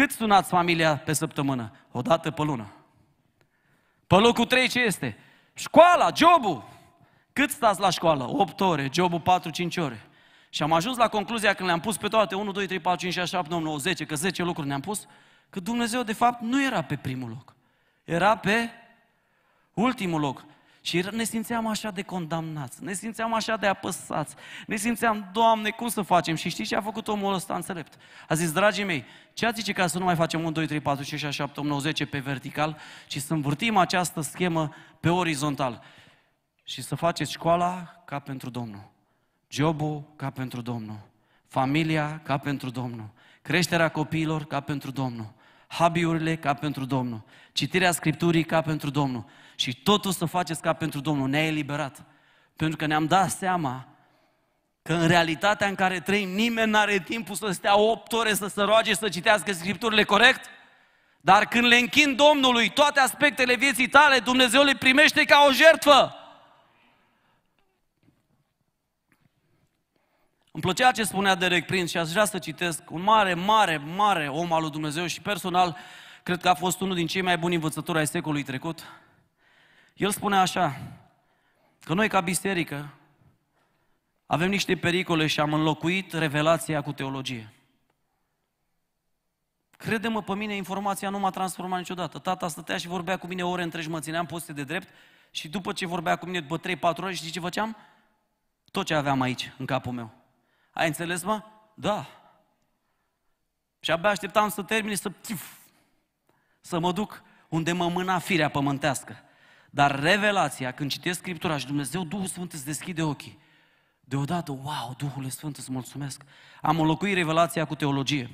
Cât sunați familia pe săptămână? O dată pe lună. Pe locul 3 ce este? Școala, jobul. Cât stați la școală? 8 ore, jobul 4-5 ore. Și am ajuns la concluzia când le-am pus pe toate, 1, 2, 3, 4, 5, 6, 7, 9, 9, 10, că 10 lucruri ne-am pus, că Dumnezeu de fapt nu era pe primul loc. Era pe ultimul loc. Și ne simțeam așa de condamnați, ne simțeam așa de apăsați, ne simțeam, Doamne, cum să facem? Și știți ce a făcut omul ăsta înțelept? A zis, dragii mei, ce ați zice ca să nu mai facem 1, 2, 3, 4, 5, 6, 7, 8, 9, 10 pe vertical, ci să învârtim această schemă pe orizontal și să faceți școala ca pentru Domnul, jobul ca pentru Domnul, familia ca pentru Domnul, creșterea copiilor ca pentru Domnul, habiurile ca pentru Domnul, citirea Scripturii ca pentru Domnul, și totul să faceți ca pentru Domnul. Ne-a eliberat. Pentru că ne-am dat seama că în realitatea în care trăim nimeni nu are timpul să stea 8 ore să se roage să citească Scripturile corect. Dar când le închin Domnului toate aspectele vieții tale, Dumnezeu le primește ca o jertfă. Îmi plăcea ce spunea Derek Prince și aș vrea să citesc un mare, mare, mare om al lui Dumnezeu și personal, cred că a fost unul din cei mai buni învățători ai secolului trecut, el spune așa, că noi ca biserică avem niște pericole și am înlocuit revelația cu teologie. Crede-mă pe mine, informația nu m-a transformat niciodată. Tata stătea și vorbea cu mine ore întregi, mă țineam poste de drept și după ce vorbea cu mine, după 3-4 ore, știi ce făceam? Tot ce aveam aici, în capul meu. Ai înțeles, mă? Da. Și abia așteptam să termine, să... Să mă duc unde mă mâna firea pământească. Dar revelația, când citesc Scriptura și Dumnezeu, Duhul Sfânt îți deschide ochii. Deodată, wow, Duhul Sfânt îți mulțumesc. Am înlocuit revelația cu teologie.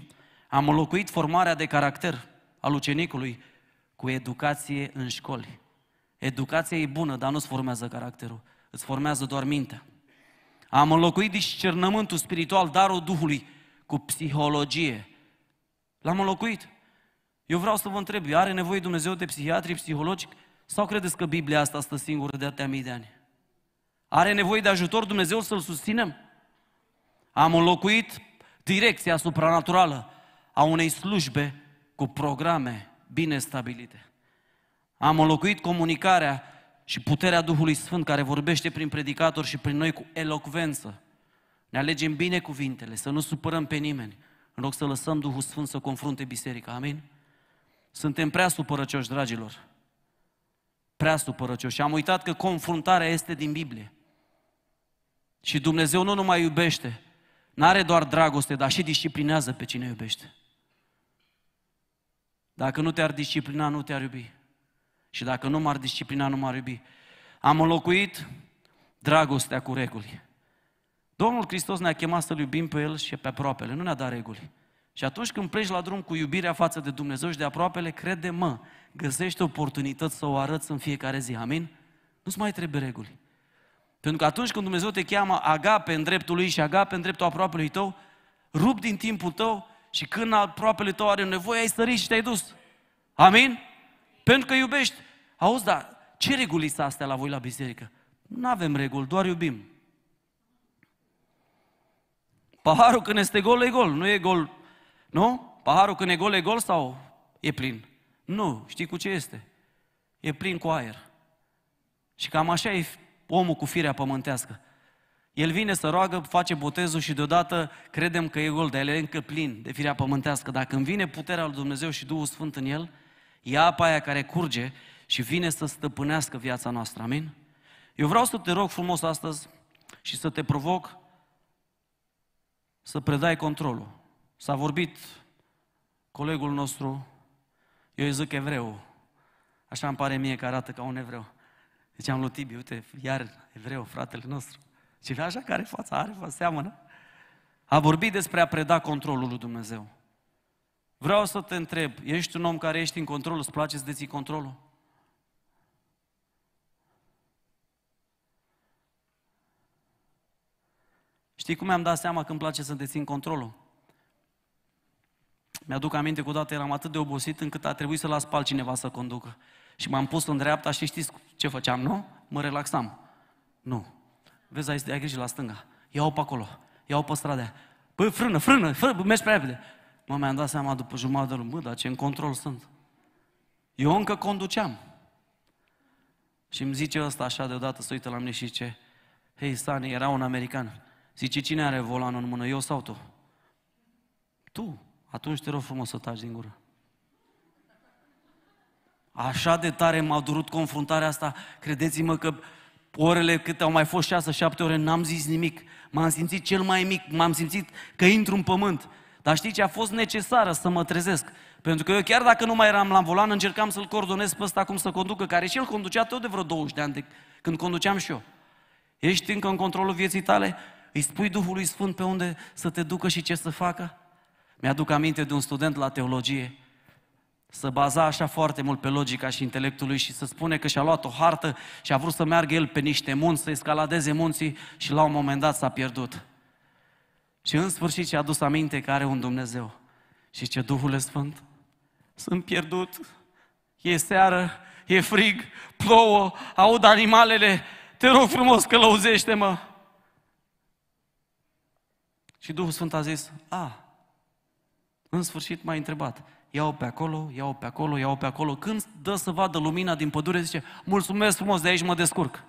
Am înlocuit formarea de caracter al ucenicului cu educație în școli. Educația e bună, dar nu-ți formează caracterul, îți formează doar mintea. Am înlocuit discernământul spiritual, darul Duhului, cu psihologie. L-am înlocuit. Eu vreau să vă întreb, are nevoie Dumnezeu de psihiatri, psihologi sau credeți că Biblia asta stă singură de atâtea mii de ani? Are nevoie de ajutor Dumnezeu să-L susținem? Am înlocuit direcția supranaturală a unei slujbe cu programe bine stabilite. Am înlocuit comunicarea și puterea Duhului Sfânt care vorbește prin predicator și prin noi cu elocvență. Ne alegem bine cuvintele, să nu supărăm pe nimeni, în loc să lăsăm Duhul Sfânt să confrunte biserica. Amin? Suntem prea supărăcioși, dragilor prea supărăcioși. Și am uitat că confruntarea este din Biblie. Și Dumnezeu nu numai iubește, nu are doar dragoste, dar și disciplinează pe cine iubește. Dacă nu te-ar disciplina, nu te-ar iubi. Și dacă nu m-ar disciplina, nu m-ar iubi. Am înlocuit dragostea cu reguli. Domnul Hristos ne-a chemat să-L iubim pe El și pe aproapele, nu ne-a dat reguli. Și atunci când pleci la drum cu iubirea față de Dumnezeu și de aproapele, crede-mă, găsești oportunități să o arăți în fiecare zi, amin? Nu-ți mai trebuie reguli. Pentru că atunci când Dumnezeu te cheamă agape în dreptul lui și agape în dreptul aproapelui tău, rup din timpul tău și când aproapele tău are nevoie, ai sărit și te-ai dus. Amin? Pentru că iubești. Auzi, dar ce reguli sunt astea la voi la biserică? Nu avem reguli, doar iubim. Paharul când este gol, e gol. Nu e gol nu? Paharul când e gol, e gol sau e plin? Nu, știi cu ce este? E plin cu aer. Și cam așa e omul cu firea pământească. El vine să roagă, face botezul și deodată credem că e gol, dar el e încă plin de firea pământească. Dacă când vine puterea lui Dumnezeu și Duhul Sfânt în el, e apa aia care curge și vine să stăpânească viața noastră. Amin? Eu vreau să te rog frumos astăzi și să te provoc să predai controlul. S-a vorbit colegul nostru, eu îi zic evreu, așa îmi pare mie că arată ca un evreu. Deci am lui Tibi, uite, iar evreu, fratele nostru. Și așa care fața are, față seamănă. A vorbit despre a preda controlul lui Dumnezeu. Vreau să te întreb, ești un om care ești în control, îți place să deții controlul? Știi cum mi-am dat seama că îmi place să dețin controlul? Mi-aduc aminte că odată eram atât de obosit încât a trebuit să las pe cineva să conducă. Și m-am pus în dreapta și știți ce făceam, nu? Mă relaxam. Nu. Vezi, ai, ai grijă la stânga. Iau pe acolo. Iau pe stradă. Păi frână, frână, frână, mergi prea repede. Mă, mi-am dat seama după jumătate de lume, dar ce în control sunt. Eu încă conduceam. Și îmi zice ăsta așa deodată, să uită la mine și zice, hei, Sani, era un american. Zice, cine are volanul în mână, eu sau tu? Tu atunci te rog frumos să taci din gură. Așa de tare m-a durut confruntarea asta, credeți-mă că orele câte au mai fost, 6 șapte ore, n-am zis nimic. M-am simțit cel mai mic, m-am simțit că intru în pământ. Dar știi ce a fost necesară să mă trezesc? Pentru că eu chiar dacă nu mai eram la volan, încercam să-l coordonez pe ăsta cum să conducă, care și el conducea tot de vreo 20 de ani de când conduceam și eu. Ești încă în controlul vieții tale? Îi spui Duhului Sfânt pe unde să te ducă și ce să facă? Mi-aduc aminte de un student la teologie să baza așa foarte mult pe logica și intelectul lui și să spune că și-a luat o hartă și a vrut să meargă el pe niște munți, să escaladeze munții și la un moment dat s-a pierdut. Și în sfârșit și-a adus aminte că are un Dumnezeu. Și ce Duhul Sfânt, sunt pierdut, e seară, e frig, plouă, aud animalele, te rog frumos că lăuzește-mă. Și Duhul Sfânt a zis, a, în sfârșit m-a întrebat, iau pe acolo, iau pe acolo, iau pe acolo. Când dă să vadă lumina din pădure, zice, mulțumesc frumos, de aici mă descurc.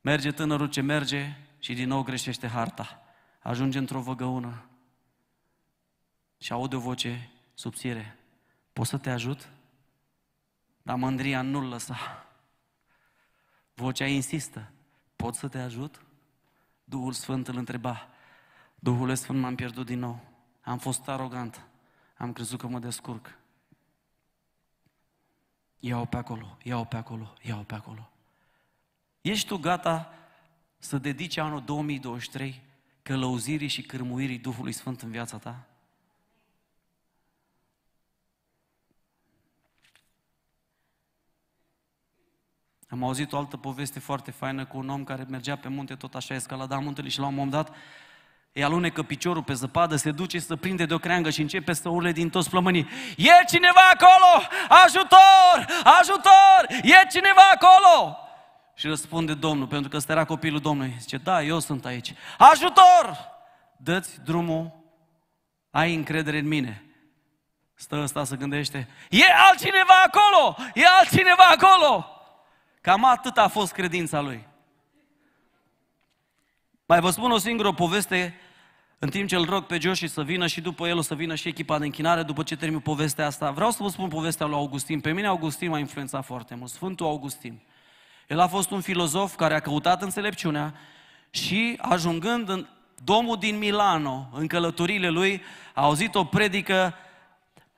Merge tânărul ce merge și din nou greșește harta. Ajunge într-o văgăună și aude o voce subțire. Poți să te ajut? Dar mândria nu-l lăsa. Vocea insistă. Pot să te ajut? Duhul Sfânt îl întreba. Duhul Sfânt m-am pierdut din nou. Am fost arogant. Am crezut că mă descurc. Iau pe acolo, iau pe acolo, iau pe acolo. Ești tu gata să dedici anul 2023 călăuzirii și cârmuirii Duhului Sfânt în viața ta? Am auzit o altă poveste foarte faină cu un om care mergea pe munte, tot așa escalada muntele și la un moment dat îi alunecă piciorul pe zăpadă, se duce, să prinde de o creangă și începe să urle din toți plămânii. E cineva acolo! Ajutor! Ajutor! E cineva acolo! Și răspunde Domnul, pentru că stăra copilul Domnului. Zice, da, eu sunt aici. Ajutor! Dă-ți drumul, ai încredere în mine. Stă ăsta să gândește, e altcineva acolo! E altcineva acolo! Cam atât a fost credința lui. Mai vă spun o singură poveste în timp ce îl rog pe Joshi să vină și după el o să vină și echipa de închinare după ce termin povestea asta. Vreau să vă spun povestea lui Augustin. Pe mine Augustin m-a influențat foarte mult. Sfântul Augustin. El a fost un filozof care a căutat înțelepciunea și ajungând în domul din Milano, în călătorile lui, a auzit o predică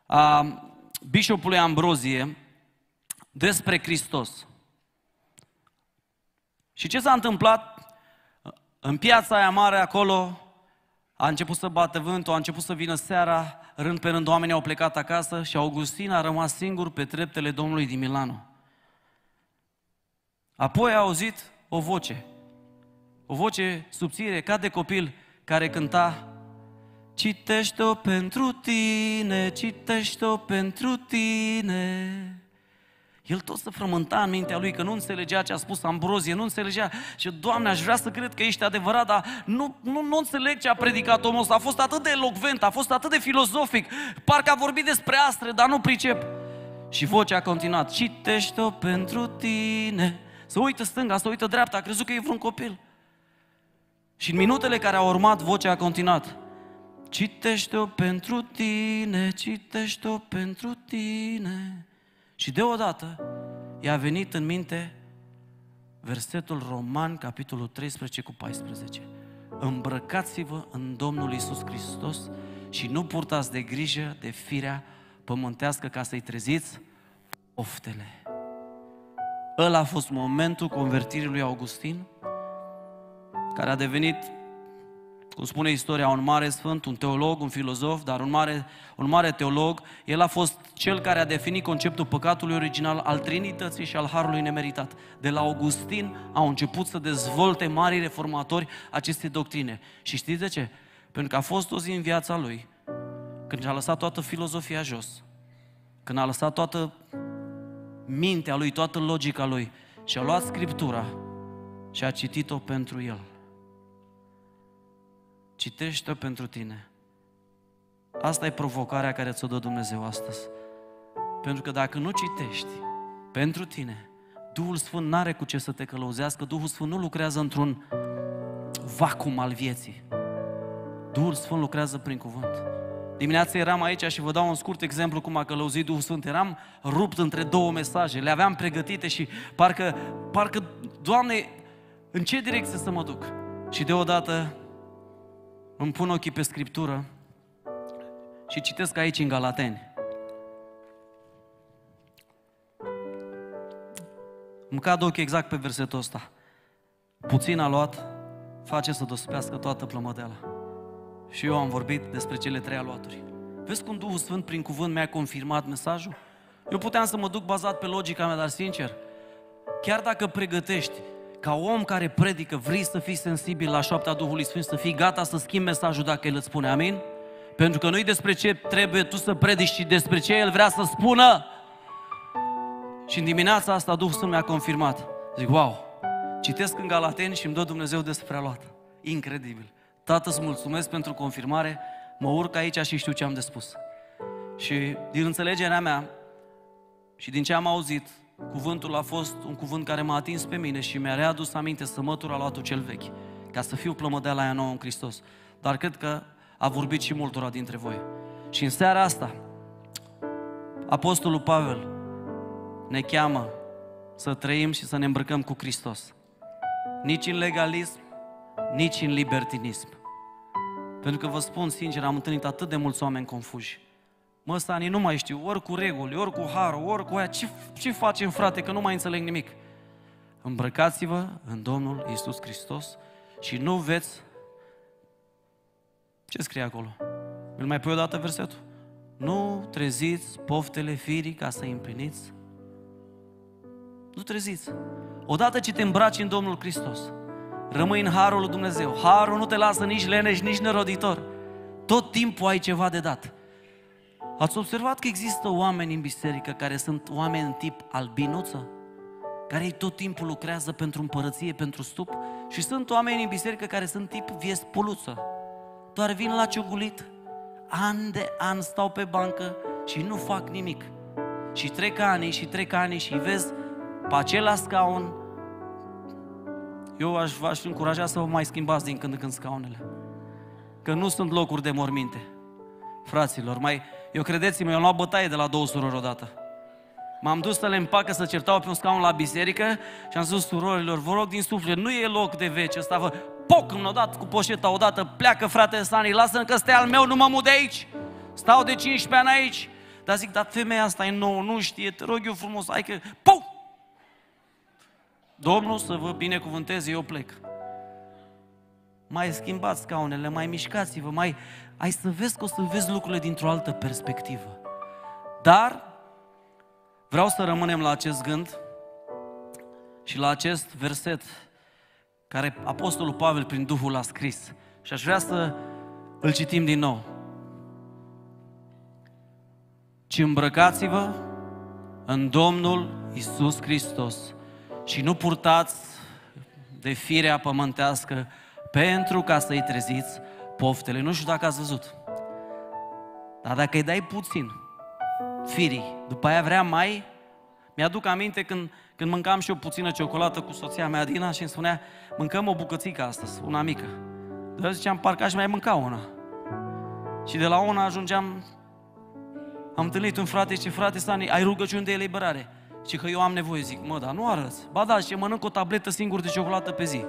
a bishopului Ambrozie despre Hristos. Și ce s-a întâmplat? În piața aia mare acolo, a început să bată vântul, a început să vină seara, rând pe rând oamenii au plecat acasă și Augustin a rămas singur pe treptele Domnului din Milano. Apoi a auzit o voce, o voce subțire, ca de copil, care cânta Citește-o pentru tine, citește-o pentru tine. El tot se frământa în mintea lui că nu înțelegea ce a spus Ambrozie, nu înțelegea. Și Doamne, aș vrea să cred că ești adevărat, dar nu, nu, nu înțeleg ce a predicat omul ăsta. A fost atât de elocvent, a fost atât de filozofic, parcă a vorbit despre astre, dar nu pricep. Și vocea a continuat, citește-o pentru tine. Să uită stânga, să uită dreapta, a crezut că e vreun copil. Și în minutele care au urmat, vocea a continuat. Citește-o pentru tine, citește-o pentru tine. Și deodată i-a venit în minte versetul Roman, capitolul 13 cu 14. Îmbrăcați-vă în Domnul Isus Hristos și nu purtați de grijă de firea pământească ca să-i treziți oftele. Ăla a fost momentul convertirii lui Augustin, care a devenit cum spune istoria, un mare sfânt, un teolog, un filozof, dar un mare, un mare teolog, el a fost cel care a definit conceptul păcatului original al Trinității și al Harului Nemeritat. De la Augustin au început să dezvolte marii reformatori aceste doctrine. Și știți de ce? Pentru că a fost o zi în viața lui când a lăsat toată filozofia jos, când a lăsat toată mintea lui, toată logica lui și a luat Scriptura și a citit-o pentru el. Citește-o pentru tine. Asta e provocarea care ți-o dă Dumnezeu astăzi. Pentru că dacă nu citești pentru tine, Duhul Sfânt n-are cu ce să te călăuzească, Duhul Sfânt nu lucrează într-un vacum al vieții. Duhul Sfânt lucrează prin cuvânt. Dimineața eram aici și vă dau un scurt exemplu cum a călăuzit Duhul Sfânt. Eram rupt între două mesaje, le aveam pregătite și parcă, parcă Doamne, în ce direcție să mă duc? Și deodată îmi pun ochii pe Scriptură și citesc aici în Galateni. Îmi cad ochii exact pe versetul ăsta. Puțin a luat, face să dospească toată plămădeala. Și eu am vorbit despre cele trei aluaturi. Vezi cum Duhul Sfânt prin cuvânt mi-a confirmat mesajul? Eu puteam să mă duc bazat pe logica mea, dar sincer, chiar dacă pregătești ca om care predică, vrei să fii sensibil la șoapta Duhului Sfânt, să fii gata să schimbi mesajul dacă El îți spune amin? Pentru că nu-i despre ce trebuie tu să predici, ci despre ce El vrea să spună. Și în dimineața asta Duhul Sfânt mi-a confirmat. Zic, wow, citesc în Galateni și îmi dă Dumnezeu despre luat. Incredibil. Tată, îți mulțumesc pentru confirmare, mă urc aici și știu ce am de spus. Și din înțelegerea mea și din ce am auzit, Cuvântul a fost un cuvânt care m-a atins pe mine și mi-a readus aminte sămătura luatul cel vechi, ca să fiu plămădea la ea nouă în Hristos. Dar cred că a vorbit și multora dintre voi. Și în seara asta, Apostolul Pavel ne cheamă să trăim și să ne îmbrăcăm cu Hristos. Nici în legalism, nici în libertinism. Pentru că vă spun sincer, am întâlnit atât de mulți oameni confuși Mă, Stani, nu mai știu, ori cu reguli, ori cu harul, ori cu aia, ce, ce facem, frate, că nu mai înțeleg nimic. Îmbrăcați-vă în Domnul Isus Hristos și nu veți... Ce scrie acolo? Îl mai pui o dată versetul. Nu treziți poftele firii ca să îi împliniți. Nu treziți. Odată ce te îmbraci în Domnul Hristos, rămâi în Harul lui Dumnezeu. Harul nu te lasă nici leneș, nici neroditor. Tot timpul ai ceva de dat. Ați observat că există oameni în biserică care sunt oameni în tip albinuță? Care ei tot timpul lucrează pentru împărăție, pentru stup? Și sunt oameni în biserică care sunt tip viespuluță. Doar vin la ciugulit, an de an stau pe bancă și nu fac nimic. Și trec ani și trec ani și vezi pe acela scaun. Eu aș, v-aș încuraja să vă mai schimbați din când în când scaunele. Că nu sunt locuri de morminte. Fraților, mai, eu credeți-mă, eu am luat bătaie de la două surori odată. M-am dus să le împacă să certau pe un scaun la biserică și am zis surorilor, vă rog din suflet, nu e loc de veci ăsta, vă poc, mi dat cu poșeta odată, pleacă frate Sani, lasă-mi că stai al meu, nu mă mut de aici, stau de 15 ani aici. Dar zic, dar femeia asta e nouă, nu știe, te rog eu frumos, hai că, poc! Domnul să vă binecuvânteze, eu plec. Mai schimbați scaunele, mai mișcați-vă, mai, ai să vezi că o să vezi lucrurile dintr-o altă perspectivă. Dar vreau să rămânem la acest gând și la acest verset care Apostolul Pavel prin Duhul a scris. Și aș vrea să îl citim din nou. Ci îmbrăcați-vă în Domnul Isus Hristos și nu purtați de firea pământească pentru ca să-i treziți, poftele. Nu știu dacă ați văzut. Dar dacă îi dai puțin, firii, după aia vrea mai... Mi-aduc aminte când, când mâncam și eu puțină ciocolată cu soția mea, Dina, și îmi spunea, mâncăm o bucățică astăzi, una mică. Dar ziceam, parcă aș mai mânca una. Și de la una ajungeam... Am întâlnit un frate și ce frate, Sani, ai rugăciuni de eliberare. Și că eu am nevoie, zic, mă, dar nu arăți. Ba da, și mănânc o tabletă singur de ciocolată pe zi.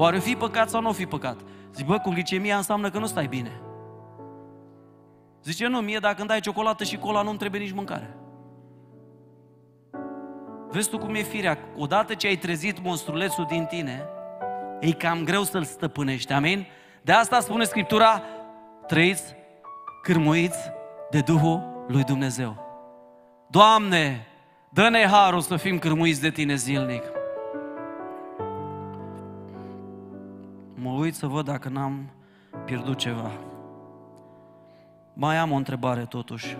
Oare fi păcat sau nu fi păcat? Zic, bă, cu glicemia înseamnă că nu stai bine. Zice, nu, mie dacă îmi dai ciocolată și cola, nu-mi trebuie nici mâncare. Vezi tu cum e firea. Odată ce ai trezit monstrulețul din tine, e cam greu să-l stăpânești, amin? De asta spune Scriptura, trăiți cârmuiți de Duhul lui Dumnezeu. Doamne, dă-ne harul să fim cârmuiți de Tine zilnic. mă uit să văd dacă n-am pierdut ceva. Mai am o întrebare totuși.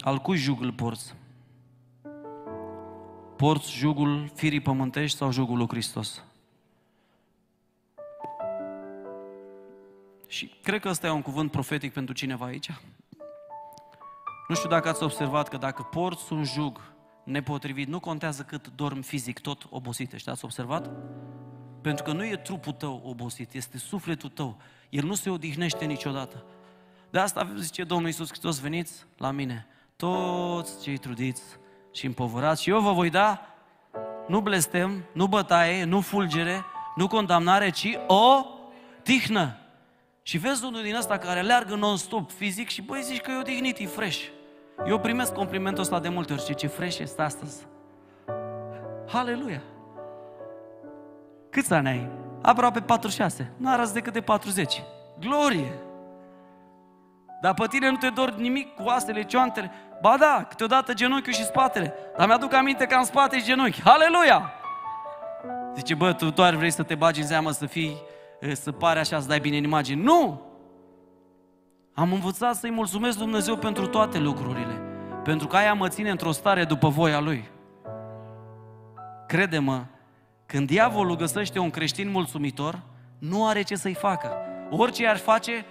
Al cui jug îl porți? Porți jugul firii pământești sau jugul lui Hristos? Și cred că ăsta e un cuvânt profetic pentru cineva aici. Nu știu dacă ați observat că dacă porți un jug nepotrivit, nu contează cât dorm fizic, tot obosit ești. Ați observat? Pentru că nu e trupul tău obosit, este sufletul tău. El nu se odihnește niciodată. De asta zice Domnul Iisus Hristos, veniți la mine, toți cei trudiți și împovărați și eu vă voi da nu blestem, nu bătaie, nu fulgere, nu condamnare, ci o tihnă. Și vezi unul din ăsta care leargă non-stop fizic și băi zici că e odihnit, e fresh. Eu primesc complimentul ăsta de multe ori, și ce fresh este astăzi. Hallelujah. Câți ani ai? Aproape 46. Nu arăți decât de 40. Glorie! Dar pe tine nu te dor nimic cu oasele, cioantele. Ba da, câteodată genunchiul și spatele. Dar mi-aduc aminte că am spate și genunchi. Aleluia! Zice, bă, tu doar vrei să te bagi în zeamă, să fii, să pare așa, să dai bine în imagine. Nu! Am învățat să-i mulțumesc Dumnezeu pentru toate lucrurile. Pentru că aia mă ține într-o stare după voia Lui. Crede-mă, când diavolul găsește un creștin mulțumitor, nu are ce să-i facă. Orice ar face,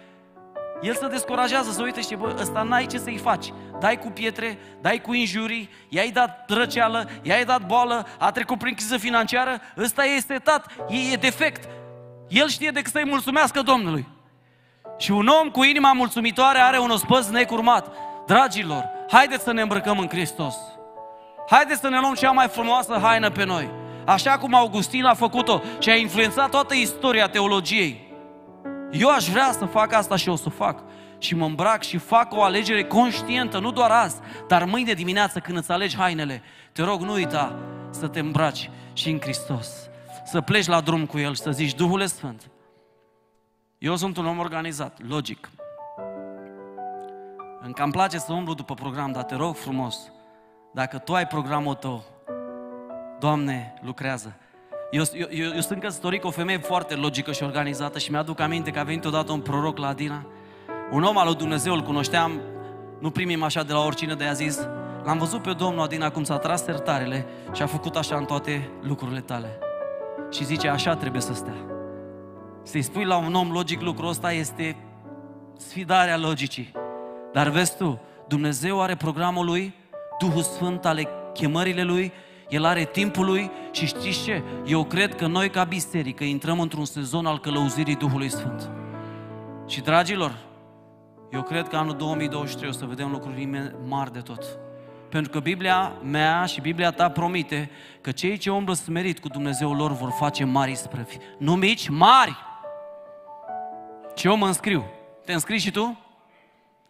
el se descurajează, să uite și bă, ăsta n-ai ce să-i faci. Dai cu pietre, dai cu injurii, i-ai dat răceală, i-ai dat boală, a trecut prin criză financiară, ăsta e setat, e, e defect. El știe decât să-i mulțumească Domnului. Și un om cu inima mulțumitoare are un ospăț necurmat. Dragilor, haideți să ne îmbrăcăm în Hristos. Haideți să ne luăm cea mai frumoasă haină pe noi așa cum Augustin a făcut-o și a influențat toată istoria teologiei. Eu aș vrea să fac asta și o să fac. Și mă îmbrac și fac o alegere conștientă, nu doar azi, dar mâine dimineață când îți alegi hainele. Te rog, nu uita să te îmbraci și în Hristos. Să pleci la drum cu El și să zici, Duhul Sfânt, eu sunt un om organizat, logic. Încă îmi place să umblu după program, dar te rog frumos, dacă tu ai programul tău, Doamne, lucrează. Eu, eu, eu, sunt căsătorit cu o femeie foarte logică și organizată și mi-aduc aminte că a venit odată un proroc la Adina. Un om al lui Dumnezeu, îl cunoșteam, nu primim așa de la oricine, de a zis, l-am văzut pe Domnul Adina cum s-a tras sertarele și a făcut așa în toate lucrurile tale. Și zice, așa trebuie să stea. Să-i spui la un om logic lucrul ăsta este sfidarea logicii. Dar vezi tu, Dumnezeu are programul lui, Duhul Sfânt ale chemările lui el are timpul lui și știți ce? Eu cred că noi ca biserică intrăm într-un sezon al călăuzirii Duhului Sfânt. Și dragilor, eu cred că anul 2023 o să vedem lucruri mari de tot. Pentru că Biblia mea și Biblia ta promite că cei ce umblă smerit cu Dumnezeul lor vor face mari isprăvi. Nu mici, mari! Și eu mă înscriu. Te înscrii și tu?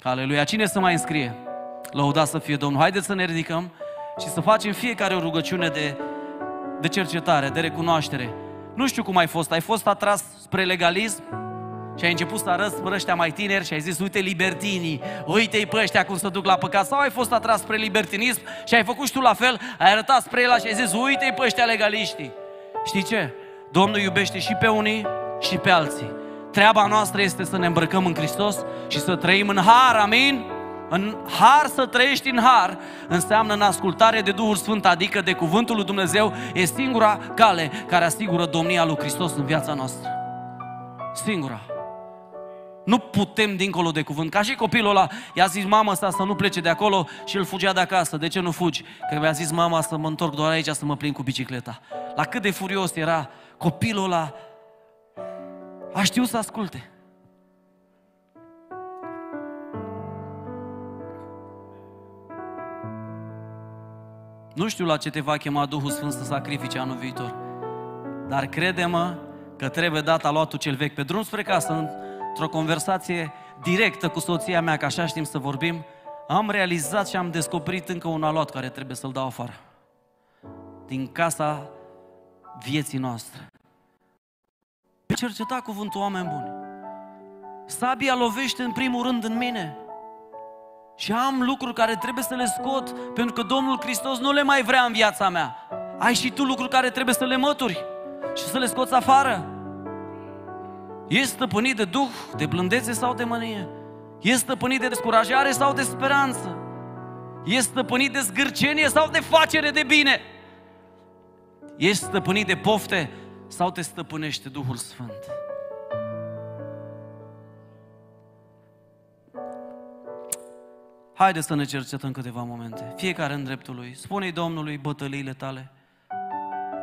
Aleluia! Cine să mai înscrie? Lăuda să fie Domnul. Haideți să ne ridicăm și să facem fiecare o rugăciune de, de cercetare, de recunoaștere. Nu știu cum ai fost, ai fost atras spre legalism și ai început să arăți spre ăștia mai tineri și ai zis, uite libertinii, uite-i pe ăștia cum se duc la păcat. Sau ai fost atras spre libertinism și ai făcut și tu la fel, ai arătat spre el și ai zis, uite-i pe ăștia legaliștii. Știi ce? Domnul iubește și pe unii și pe alții. Treaba noastră este să ne îmbrăcăm în Hristos și să trăim în har, amin? În har să trăiești în har înseamnă în ascultare de Duhul Sfânt, adică de Cuvântul lui Dumnezeu, e singura cale care asigură domnia lui Hristos în viața noastră. Singura. Nu putem dincolo de cuvânt. Ca și copilul ăla, i-a zis mama asta să nu plece de acolo și îl fugea de acasă. De ce nu fugi? Că mi-a zis mama să mă întorc doar aici să mă plin cu bicicleta. La cât de furios era copilul ăla, a știut să asculte. Nu știu la ce te va chema Duhul Sfânt să sacrifici anul viitor, dar crede-mă că trebuie dat aluatul cel vechi pe drum spre casă, într-o conversație directă cu soția mea, că așa știm să vorbim, am realizat și am descoperit încă un aluat care trebuie să-l dau afară. Din casa vieții noastre. Pe cerceta cuvântul oameni buni. Sabia lovește în primul rând în mine. Și am lucruri care trebuie să le scot, pentru că Domnul Hristos nu le mai vrea în viața mea. Ai și tu lucruri care trebuie să le mături și să le scoți afară. Ești stăpânit de duh, de blândețe sau de mânie? Ești stăpânit de descurajare sau de speranță? Ești stăpânit de zgârcenie sau de facere de bine? Ești stăpânit de pofte sau te stăpânește Duhul Sfânt? Haideți să ne cercetăm câteva momente, fiecare în dreptul lui. Spune-i Domnului bătăliile tale.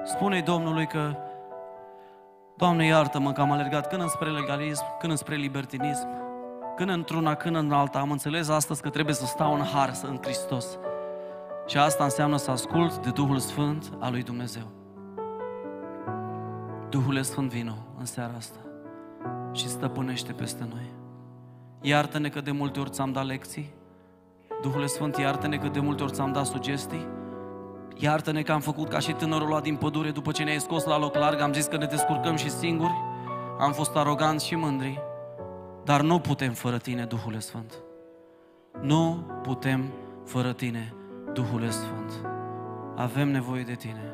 Spune-i Domnului că, Doamne iartă-mă că am alergat când înspre legalism, când înspre libertinism, când într-una, când în alta. Am înțeles astăzi că trebuie să stau în har, să în Hristos. Și asta înseamnă să ascult de Duhul Sfânt al lui Dumnezeu. Duhul Sfânt vino în seara asta și stăpânește peste noi. Iartă-ne că de multe ori ți-am dat lecții, Duhul Sfânt, iartă-ne că de multe ori ți-am dat sugestii, iartă-ne că am făcut ca și tânărul ăla din pădure după ce ne-ai scos la loc larg, am zis că ne descurcăm și singuri, am fost aroganți și mândri, dar nu putem fără Tine, Duhul Sfânt. Nu putem fără Tine, Duhul Sfânt. Avem nevoie de Tine.